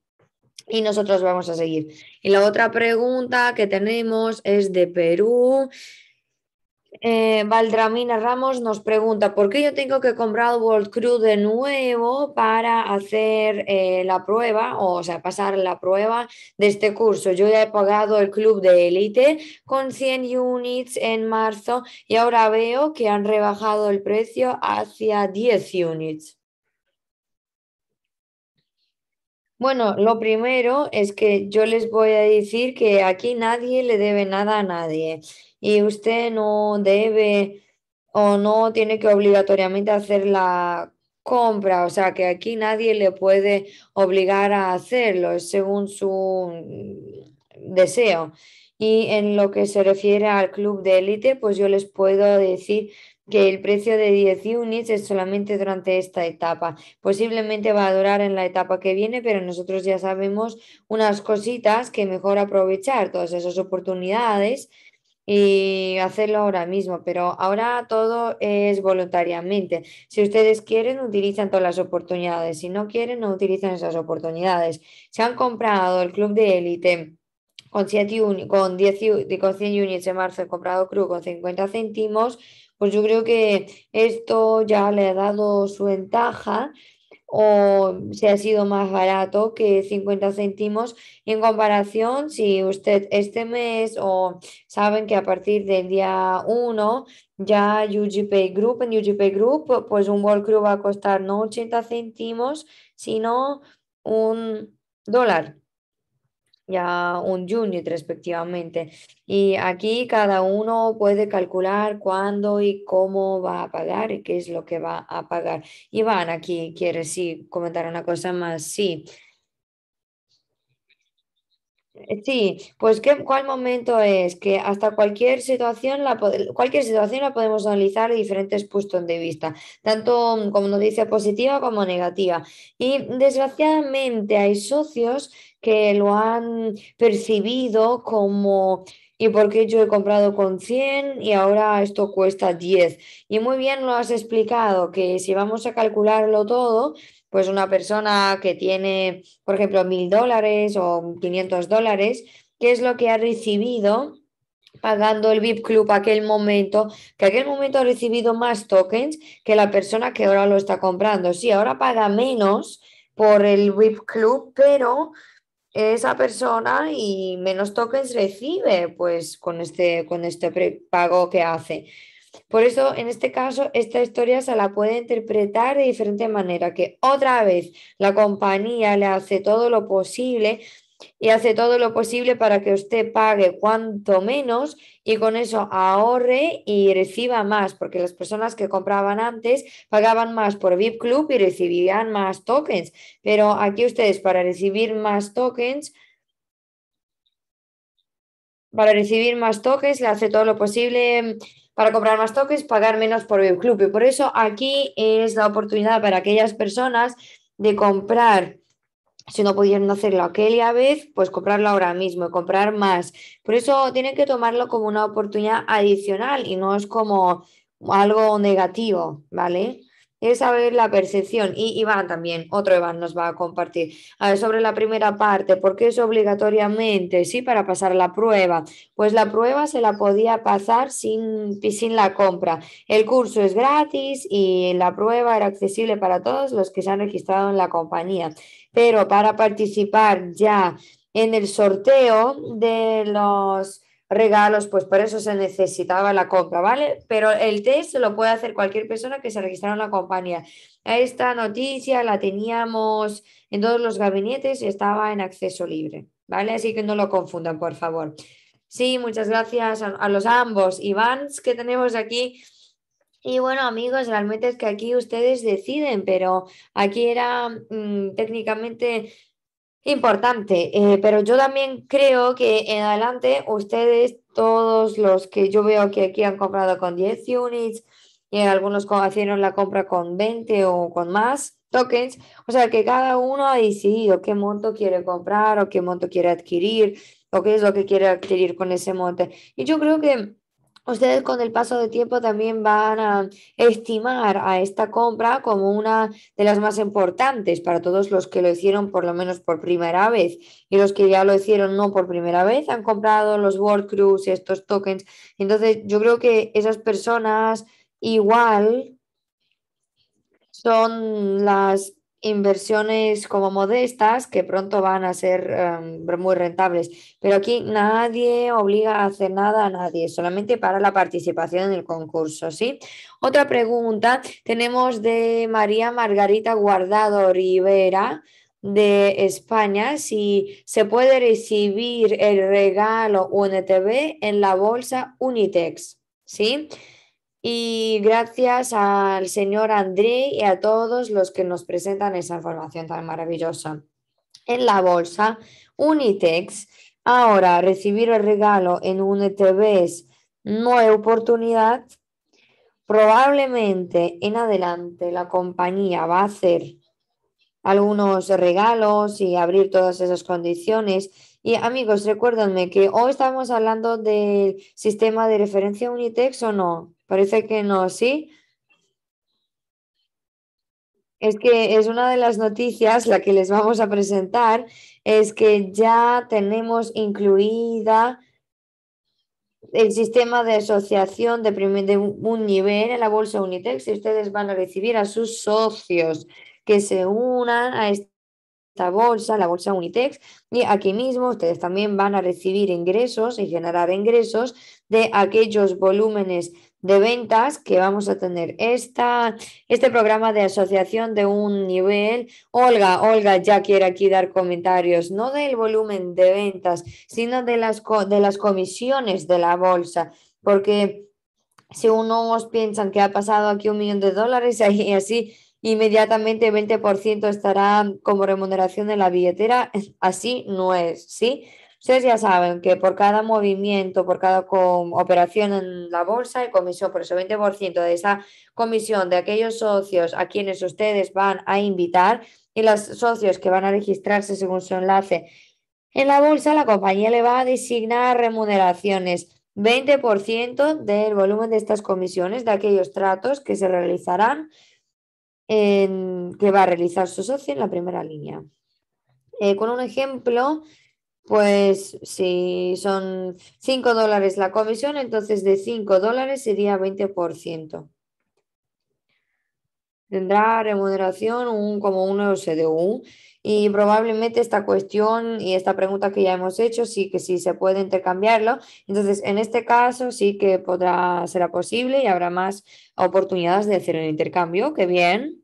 Speaker 2: y nosotros vamos a seguir. Y la otra pregunta que tenemos es de Perú. Eh, Valdramina Ramos nos pregunta, ¿por qué yo tengo que comprar World Crew de nuevo para hacer eh, la prueba, o, sea, pasar la prueba de este curso? Yo ya he pagado el club de élite con 100 units en marzo y ahora veo que han rebajado el precio hacia 10 units. Bueno, lo primero es que yo les voy a decir que aquí nadie le debe nada a nadie y usted no debe o no tiene que obligatoriamente hacer la compra, o sea que aquí nadie le puede obligar a hacerlo según su deseo. Y en lo que se refiere al club de élite, pues yo les puedo decir que el precio de 10 units es solamente durante esta etapa. Posiblemente va a durar en la etapa que viene, pero nosotros ya sabemos unas cositas que mejor aprovechar todas esas oportunidades y hacerlo ahora mismo, pero ahora todo es voluntariamente. Si ustedes quieren, utilizan todas las oportunidades. Si no quieren, no utilizan esas oportunidades. Se han comprado el club de élite con, con, con 100 units en marzo, he comprado cru con 50 céntimos pues yo creo que esto ya le ha dado su ventaja o se ha sido más barato que 50 céntimos en comparación si usted este mes o saben que a partir del día 1 ya UGP Group en UGP Group pues un World Crew va a costar no 80 céntimos sino un dólar ya un unit respectivamente. Y aquí cada uno puede calcular cuándo y cómo va a pagar y qué es lo que va a pagar. Iván, aquí quiere sí comentar una cosa más. Sí. Eh, sí, pues ¿cuál momento es? Que hasta cualquier situación, la, cualquier situación la podemos analizar de diferentes puntos de vista, tanto como nos dice positiva como negativa. Y desgraciadamente hay socios que lo han percibido como ¿Y por qué yo he comprado con 100 y ahora esto cuesta 10? Y muy bien lo has explicado, que si vamos a calcularlo todo, pues una persona que tiene, por ejemplo, mil dólares o 500 dólares, ¿qué es lo que ha recibido pagando el VIP Club aquel momento, que aquel momento ha recibido más tokens que la persona que ahora lo está comprando? Sí, ahora paga menos por el VIP Club, pero esa persona y menos tokens recibe pues con este, con este prepago que hace. Por eso, en este caso, esta historia se la puede interpretar de diferente manera, que otra vez la compañía le hace todo lo posible y hace todo lo posible para que usted pague cuanto menos y con eso ahorre y reciba más, porque las personas que compraban antes pagaban más por VIP Club y recibían más tokens. Pero aquí ustedes para recibir más tokens, para recibir más tokens, le hace todo lo posible mm, para comprar más tokens, pagar menos por VIP Club. Y por eso aquí es la oportunidad para aquellas personas de comprar si no pudieron hacerlo aquella vez, pues comprarlo ahora mismo y comprar más. Por eso tienen que tomarlo como una oportunidad adicional y no es como algo negativo, ¿vale? es saber la percepción. Y Iván también, otro Iván nos va a compartir. A ver, sobre la primera parte, ¿por qué es obligatoriamente? Sí, para pasar la prueba. Pues la prueba se la podía pasar sin, sin la compra. El curso es gratis y la prueba era accesible para todos los que se han registrado en la compañía. Pero para participar ya en el sorteo de los regalos, pues por eso se necesitaba la compra, ¿vale? Pero el test lo puede hacer cualquier persona que se registrara en la compañía. Esta noticia la teníamos en todos los gabinetes y estaba en acceso libre, ¿vale? Así que no lo confundan, por favor. Sí, muchas gracias a, los ambos Iváns que tenemos aquí. Y bueno, amigos, realmente es que aquí ustedes deciden, pero aquí era mm, técnicamente importante, eh, pero yo también creo que en adelante ustedes, todos los que yo veo que aquí han comprado con 10 units y algunos hicieron la compra con 20 o con más tokens, o sea que cada uno ha decidido qué monto quiere comprar o qué monto quiere adquirir o qué es lo que quiere adquirir con ese monte. Y yo creo que ustedes con el paso de tiempo también van a estimar a esta compra como una de las más importantes para todos los que lo hicieron por lo menos por primera vez y los que ya lo hicieron no por primera vez, han comprado los World Cruise, estos tokens. Entonces yo creo que esas personas igual son las inversiones como modestas que pronto van a ser em, muy rentables. Pero aquí nadie obliga a hacer nada a nadie, solamente para la participación en el concurso, ¿sí? Otra pregunta tenemos de María Margarita Guardado Rivera de España, si se puede recibir el regalo UNTV en la bolsa Unitex, ¿sí? sí y gracias al señor André y a todos los que nos presentan esa información tan maravillosa. En la bolsa, Unitex, ahora recibir el regalo en un no oportunidad. Probablemente en adelante la compañía va a hacer algunos regalos y abrir todas esas condiciones. Y amigos, recuérdenme que hoy estamos hablando del sistema de referencia Unitex o no. Parece que no, ¿sí? Es que es una de las noticias, la que les vamos a presentar, es que ya tenemos incluida el sistema de asociación de, de un nivel en la bolsa Unitex y ustedes van a recibir a sus socios que se unan a esta bolsa, la bolsa Unitex, y aquí mismo ustedes también van a recibir ingresos y generar ingresos de aquellos volúmenes de ventas que vamos a tener esta, este programa de asociación de un nivel. Olga, Olga ya quiere aquí dar comentarios, no del volumen de ventas, sino de las, de las comisiones de la bolsa, porque si unos piensan que ha pasado aquí un millón de dólares y así inmediatamente 20% estará como remuneración de la billetera, así no es, ¿sí? Ustedes ya saben que por cada movimiento, por cada operación en la bolsa hay comisión, por eso 20% de esa comisión de aquellos socios a quienes ustedes van a invitar y los socios que van a registrarse según su enlace en la bolsa, la compañía le va a designar remuneraciones. 20% del volumen de estas comisiones, de aquellos tratos que se realizarán, que va a realizar su socio en la primera línea. Eh, con un ejemplo, pues si son 5 dólares la comisión, entonces de 5 dólares sería 20%. Tendrá remuneración un, como un CDU y probablemente esta cuestión y esta pregunta que ya hemos hecho, sí que sí se puede intercambiarlo. Entonces, en este caso sí que podrá, será posible y habrá más oportunidades de hacer el intercambio. ¡Qué bien!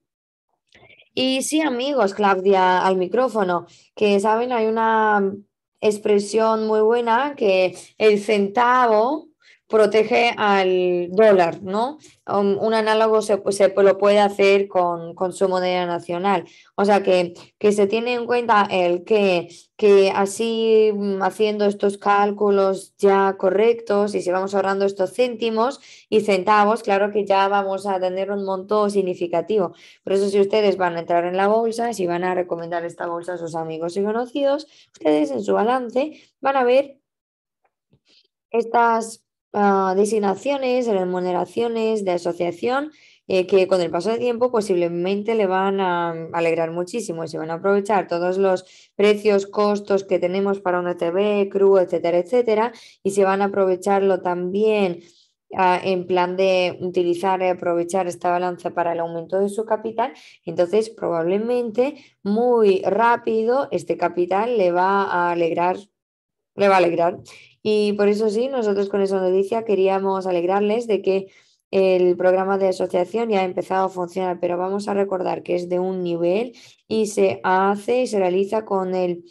Speaker 2: Y sí, amigos, Claudia, al micrófono, que saben, hay una expresión muy buena que el centavo protege al dólar, ¿no? Um, un análogo se, lo puede hacer con, su moneda nacional. O sea que, que se tiene en cuenta el que, que así mm, haciendo estos cálculos ya correctos y si vamos ahorrando estos céntimos y centavos, claro que ya vamos a tener un monto significativo. Por eso si ustedes van a entrar en la bolsa, si van a recomendar esta bolsa a sus amigos y conocidos, ustedes en su balance van a ver estas Ah, designaciones, remuneraciones de asociación eh, que con el paso del tiempo posiblemente le van a mm, alegrar muchísimo y se van a aprovechar todos los precios, costos que tenemos para una TV, CRU, etcétera, etcétera, y se van a aprovecharlo también ah, en plan de utilizar y aprovechar esta balanza para el aumento de su capital, entonces probablemente muy rápido este capital le va a alegrar le va a alegrar y por eso sí, nosotros con esa noticia queríamos alegrarles de que el programa de asociación ya ha empezado a funcionar, pero vamos a recordar que es de un nivel y se hace y se realiza con el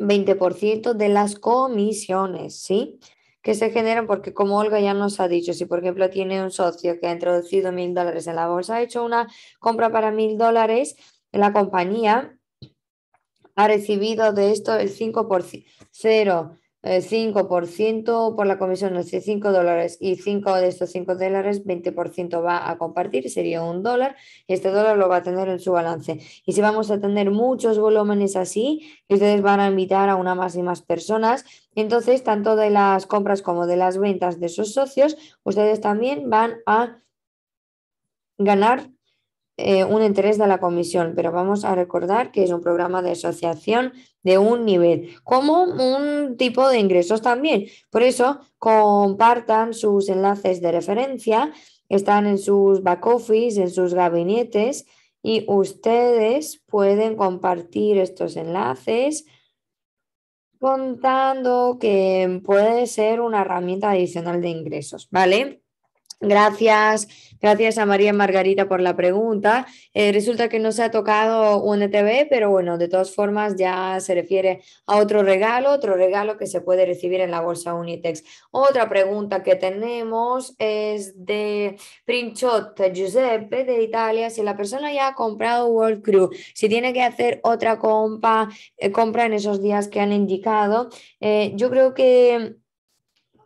Speaker 2: 20% de las comisiones, ¿sí? Que se generan porque, como Olga ya nos ha dicho, si por ejemplo tiene un socio que ha introducido mil dólares en la bolsa, ha hecho una compra para mil dólares, la compañía ha recibido de esto el 5%. 5% eh, por la comisión, no sé, 5 dólares y 5 de estos 5 dólares, 20% va a compartir, sería un dólar, este dólar lo va a tener en su balance. Y si vamos a tener muchos volúmenes así, ustedes van a invitar a una más y más personas, entonces tanto de las compras como de las ventas de sus socios, ustedes también van a ganar eh, un interés de la comisión, pero vamos a recordar que es un programa de asociación de un nivel, como un tipo de ingresos también. Por eso, compartan sus enlaces de referencia, están en sus back office, en sus gabinetes, y ustedes pueden compartir estos enlaces contando que puede ser una herramienta adicional de ingresos, ¿vale? Gracias, gracias a María Margarita por la pregunta. Eh, resulta que no se ha tocado un e pero bueno, de todas formas ya se refiere a otro regalo, otro regalo que se puede recibir en la bolsa Unitex. Otra pregunta que tenemos es de Princhot Giuseppe de Italia. Si la persona ya ha comprado World Crew, si tiene que hacer otra compra, eh, compra en esos días que han indicado, eh, yo creo que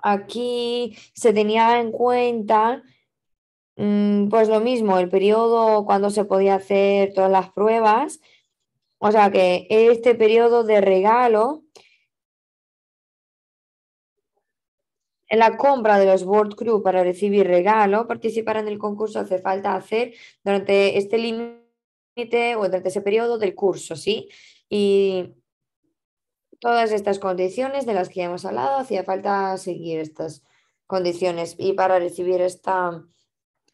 Speaker 2: aquí se tenía en cuenta, mm, pues lo mismo, el periodo cuando se podía hacer todas las pruebas. O sea que este periodo de regalo, la compra de los World Crew para recibir regalo, participar en el concurso hace falta hacer durante este límite o durante ese periodo del curso, ¿sí? Y todas estas condiciones de las que ya hemos hablado, hacía falta seguir estas condiciones y para recibir este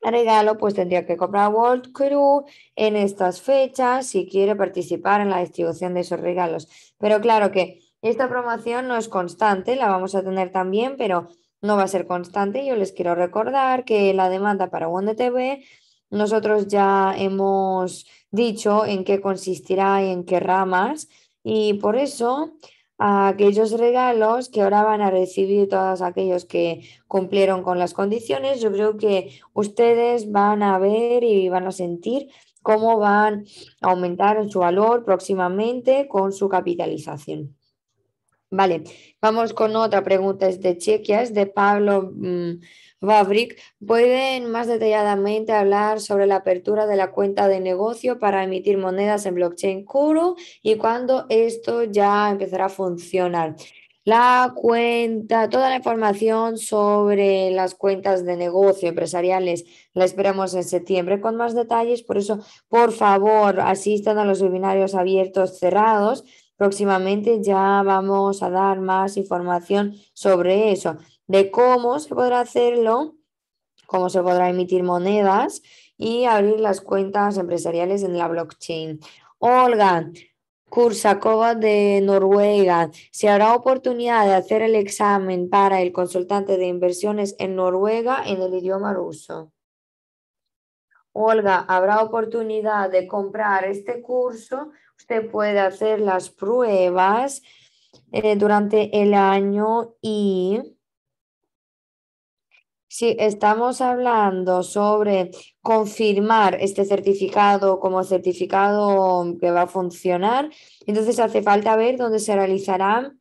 Speaker 2: regalo pues tendría que comprar World Crew en estas fechas si quiere participar en la distribución de esos regalos. Pero claro que esta promoción no es constante, la vamos a tener también, pero no va a ser constante. Yo les quiero recordar que la demanda para Wonder TV nosotros ya hemos dicho en qué consistirá y en qué ramas y por eso aquellos regalos que ahora van a recibir todos aquellos que cumplieron con las condiciones, yo creo que ustedes van a ver y van a sentir cómo van a aumentar su valor próximamente con su capitalización. Vale, vamos con otra pregunta, es de Chequia, es de Pablo. Mm, Fabric pueden más detalladamente hablar sobre la apertura de la cuenta de negocio para emitir monedas en blockchain Kuro y cuándo esto ya empezará a funcionar. La cuenta, toda la información sobre las cuentas de negocio empresariales la esperamos en septiembre con más detalles. Por eso, por favor, asistan a los webinarios abiertos cerrados próximamente ya vamos a dar más información sobre eso de cómo se podrá hacerlo, cómo se podrá emitir monedas y abrir las cuentas empresariales en la blockchain. Olga, Kursakova de Noruega. Se habrá oportunidad de hacer el examen para el consultante de inversiones en Noruega en el idioma ruso. Olga, habrá oportunidad de comprar este curso. Usted puede hacer las pruebas eh, durante el año y si estamos hablando sobre confirmar este certificado como certificado que va a funcionar. Entonces hace falta ver dónde se realizará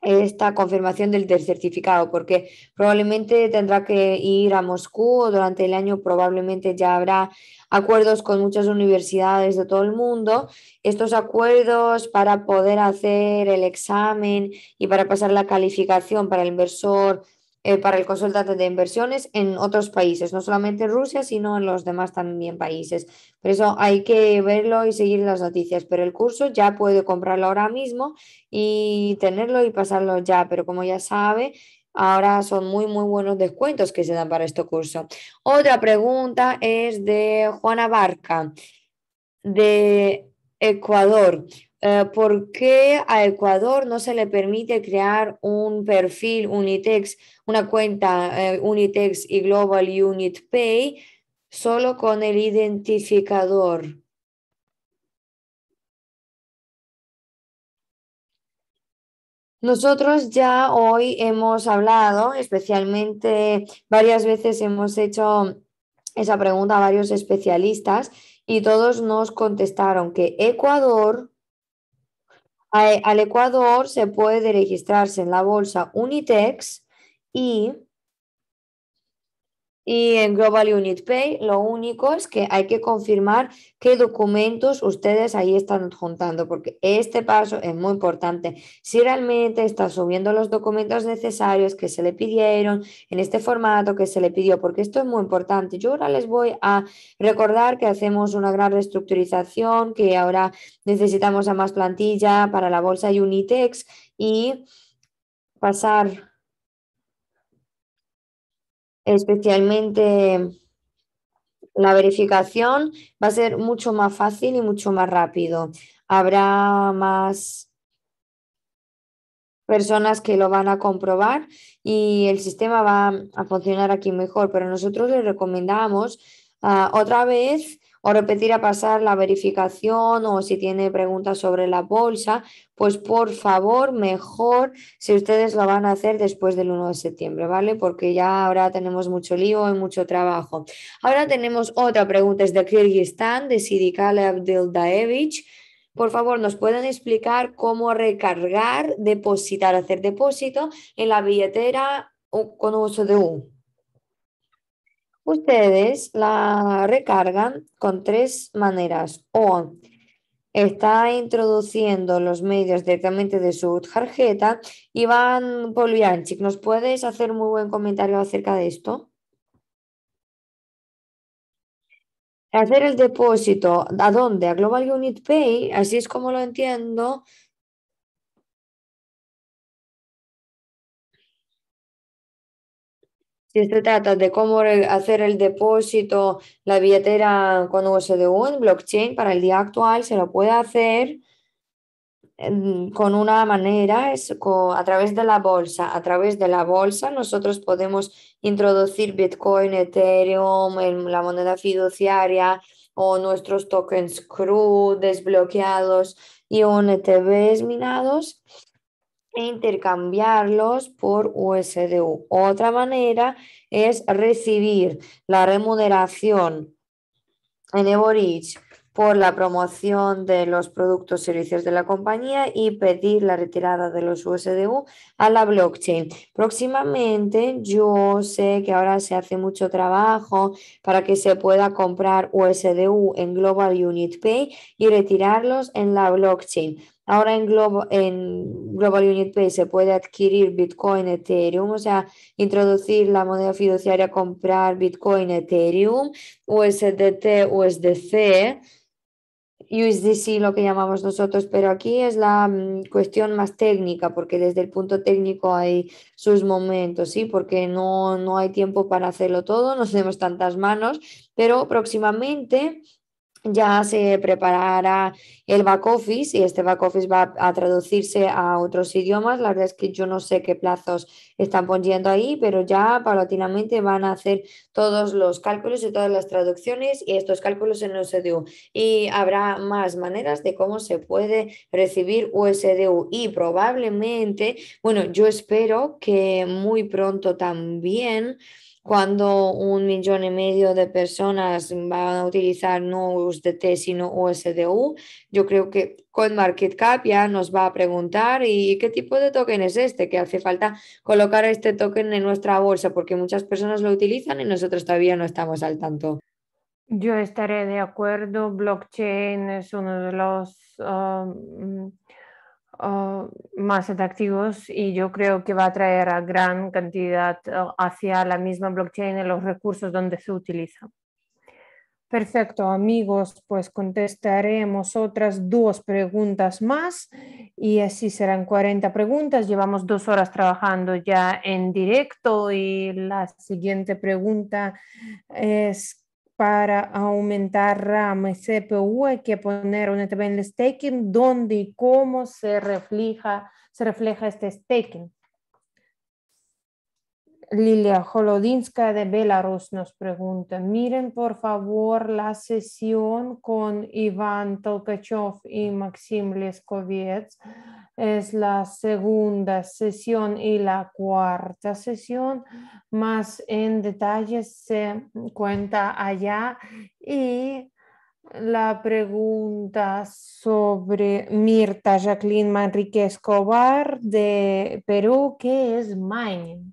Speaker 2: esta confirmación del, certificado, porque probablemente tendrá que ir a Moscú o durante el año probablemente ya habrá acuerdos con muchas universidades de todo el mundo. Estos acuerdos para poder hacer el examen y para pasar la calificación para el inversor eh, para el consultante de inversiones en otros países, no solamente en Rusia, sino en los demás también países. Por eso hay que verlo y seguir las noticias, pero el curso ya puede comprarlo ahora mismo y tenerlo y pasarlo ya, pero como ya sabe, ahora son muy, muy buenos descuentos que se dan para este curso. Otra pregunta es de Juana Barca, de Ecuador. Eh, ¿por qué a Ecuador no se le permite crear un perfil Unitex, una cuenta eh, Unitex y Global Unit Pay solo con el identificador? Nosotros ya hoy hemos hablado, especialmente varias veces hemos hecho esa pregunta a varios especialistas y todos nos contestaron que Ecuador al Ecuador se puede registrarse en la bolsa Unitex y y en Global Unit Pay lo único es que hay que confirmar qué documentos ustedes ahí están juntando, porque este paso es muy importante. Si realmente está subiendo los documentos necesarios que se le pidieron en este formato que se le pidió, porque esto es muy importante. Yo ahora les voy a recordar que hacemos una gran reestructurización, que ahora necesitamos a más plantilla para la bolsa Unitex y pasar especialmente la verificación va a ser mucho más fácil y mucho más rápido. Habrá más personas que lo van a comprobar y el sistema va a funcionar aquí mejor, pero nosotros les recomendamos ah, otra vez o repetir a pasar la verificación o si tiene preguntas sobre la bolsa, pues por favor, mejor si ustedes lo van a hacer después del 1 de septiembre, ¿vale? Porque ya ahora tenemos mucho lío y mucho trabajo. Ahora tenemos otra pregunta, es de Kirguistán, de Sidikale Abdeldaevich. Por favor, ¿nos pueden explicar cómo recargar, depositar, hacer depósito en la billetera o con uso de U? Ustedes la recargan con tres maneras. O está introduciendo los medios directamente de su tarjeta. Iván Polianchik, ¿nos puedes hacer muy buen comentario acerca de esto? Hacer el depósito, ¿a dónde? A Global Unit Pay, así es como lo entiendo, Si se trata de cómo hacer el depósito, la billetera con USDU en blockchain para el día actual, se lo puede hacer em, con una manera, es a través de la bolsa. A través de la bolsa nosotros podemos introducir Bitcoin, Ethereum, la moneda fiduciaria o nuestros tokens CRU desbloqueados y ONTBs e minados e intercambiarlos por USDU. Otra manera es recibir la remuneración en Eborich por la promoción de los productos y servicios de la compañía y pedir la retirada de los USDU a la blockchain. Próximamente yo sé que ahora se hace mucho trabajo para que se pueda comprar USDU en Global Unit Pay y retirarlos en la blockchain. Ahora en, Global, en Global Unit Pay se puede adquirir Bitcoin, Ethereum, o sea, introducir la moneda fiduciaria, comprar Bitcoin, Ethereum, USDT, USDC, USDC, lo que llamamos nosotros, pero aquí es la mm, cuestión más técnica, porque desde el punto técnico hay sus momentos, ¿sí? Porque no, no hay tiempo para hacerlo todo, no tenemos tantas manos, pero próximamente ya se preparará el back office y este back office va a traducirse a otros idiomas. La verdad es que yo no sé qué plazos están poniendo ahí, pero ya paulatinamente van a hacer todos los cálculos y todas las traducciones y estos cálculos en USDU. Y habrá más maneras de cómo se puede recibir USDU y probablemente, bueno, yo espero que muy pronto también cuando un millón y medio de personas van a utilizar no USDT sino USDU, yo creo que CoinMarketCap ya nos va a preguntar y qué tipo de token es este, que hace falta colocar este token en nuestra bolsa porque muchas personas lo utilizan y nosotros todavía no estamos al tanto.
Speaker 1: Yo estaré de acuerdo, blockchain es uno de los... Um, Oh, más atractivos y yo creo que va a atraer a gran cantidad oh, hacia la misma blockchain en los recursos donde se utiliza. Perfecto, amigos, pues contestaremos otras dos preguntas más y así serán 40 preguntas. Llevamos dos horas trabajando ya en directo y la siguiente pregunta es para aumentar RAM CPU hay que poner una tabla en el staking donde y cómo se refleja, se refleja este staking. Lilia Holodinska de Belarus nos pregunta, miren por favor la sesión con Iván Tolkachev y Maxim Leskovets. Es la segunda sesión y la cuarta sesión. Más en detalle se cuenta allá. Y la pregunta sobre Mirta Jacqueline Manrique Escobar de Perú, ¿qué es Main?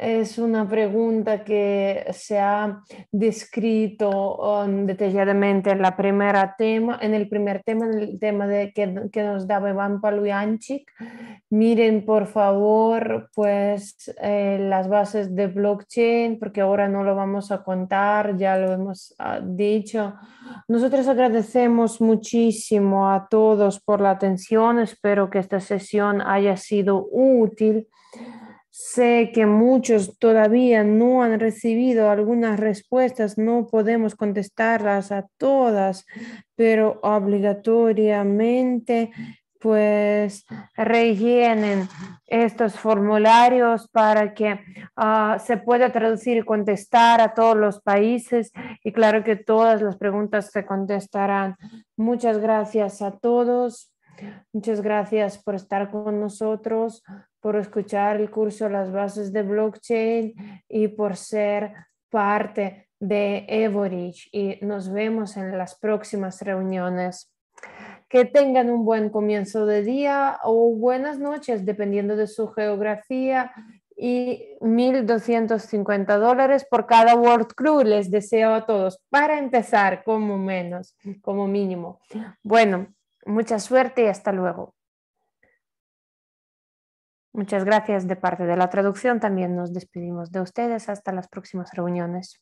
Speaker 1: es una pregunta que se ha descrito um, detalladamente en, la primera tema, en el primer tema, en el tema de que, nos daba Iván Paluyanchik. Miren, por favor, pues eh, las bases de blockchain, porque ahora no lo vamos a contar, ya lo hemos ah, dicho. Nosotros agradecemos muchísimo a todos por la atención. Espero que esta sesión haya sido útil. Sé que muchos todavía no han recibido algunas respuestas, no podemos contestarlas a todas, pero obligatoriamente pues rellenen estos formularios para que ah, se pueda traducir y contestar a todos los países y claro que todas las preguntas se contestarán. Muchas gracias a todos. Muchas gracias por estar con nosotros por escuchar el curso Las bases de blockchain y por ser parte de Everidge y nos vemos en las próximas reuniones. Que tengan un buen comienzo de día o buenas noches, dependiendo de su geografía. Y 1.250 dólares por cada World Crew les deseo a todos, para empezar, como menos, como mínimo. Bueno, mucha suerte y hasta luego. Muchas gracias de parte de la traducción. También nos despedimos de ustedes
Speaker 2: hasta las próximas reuniones.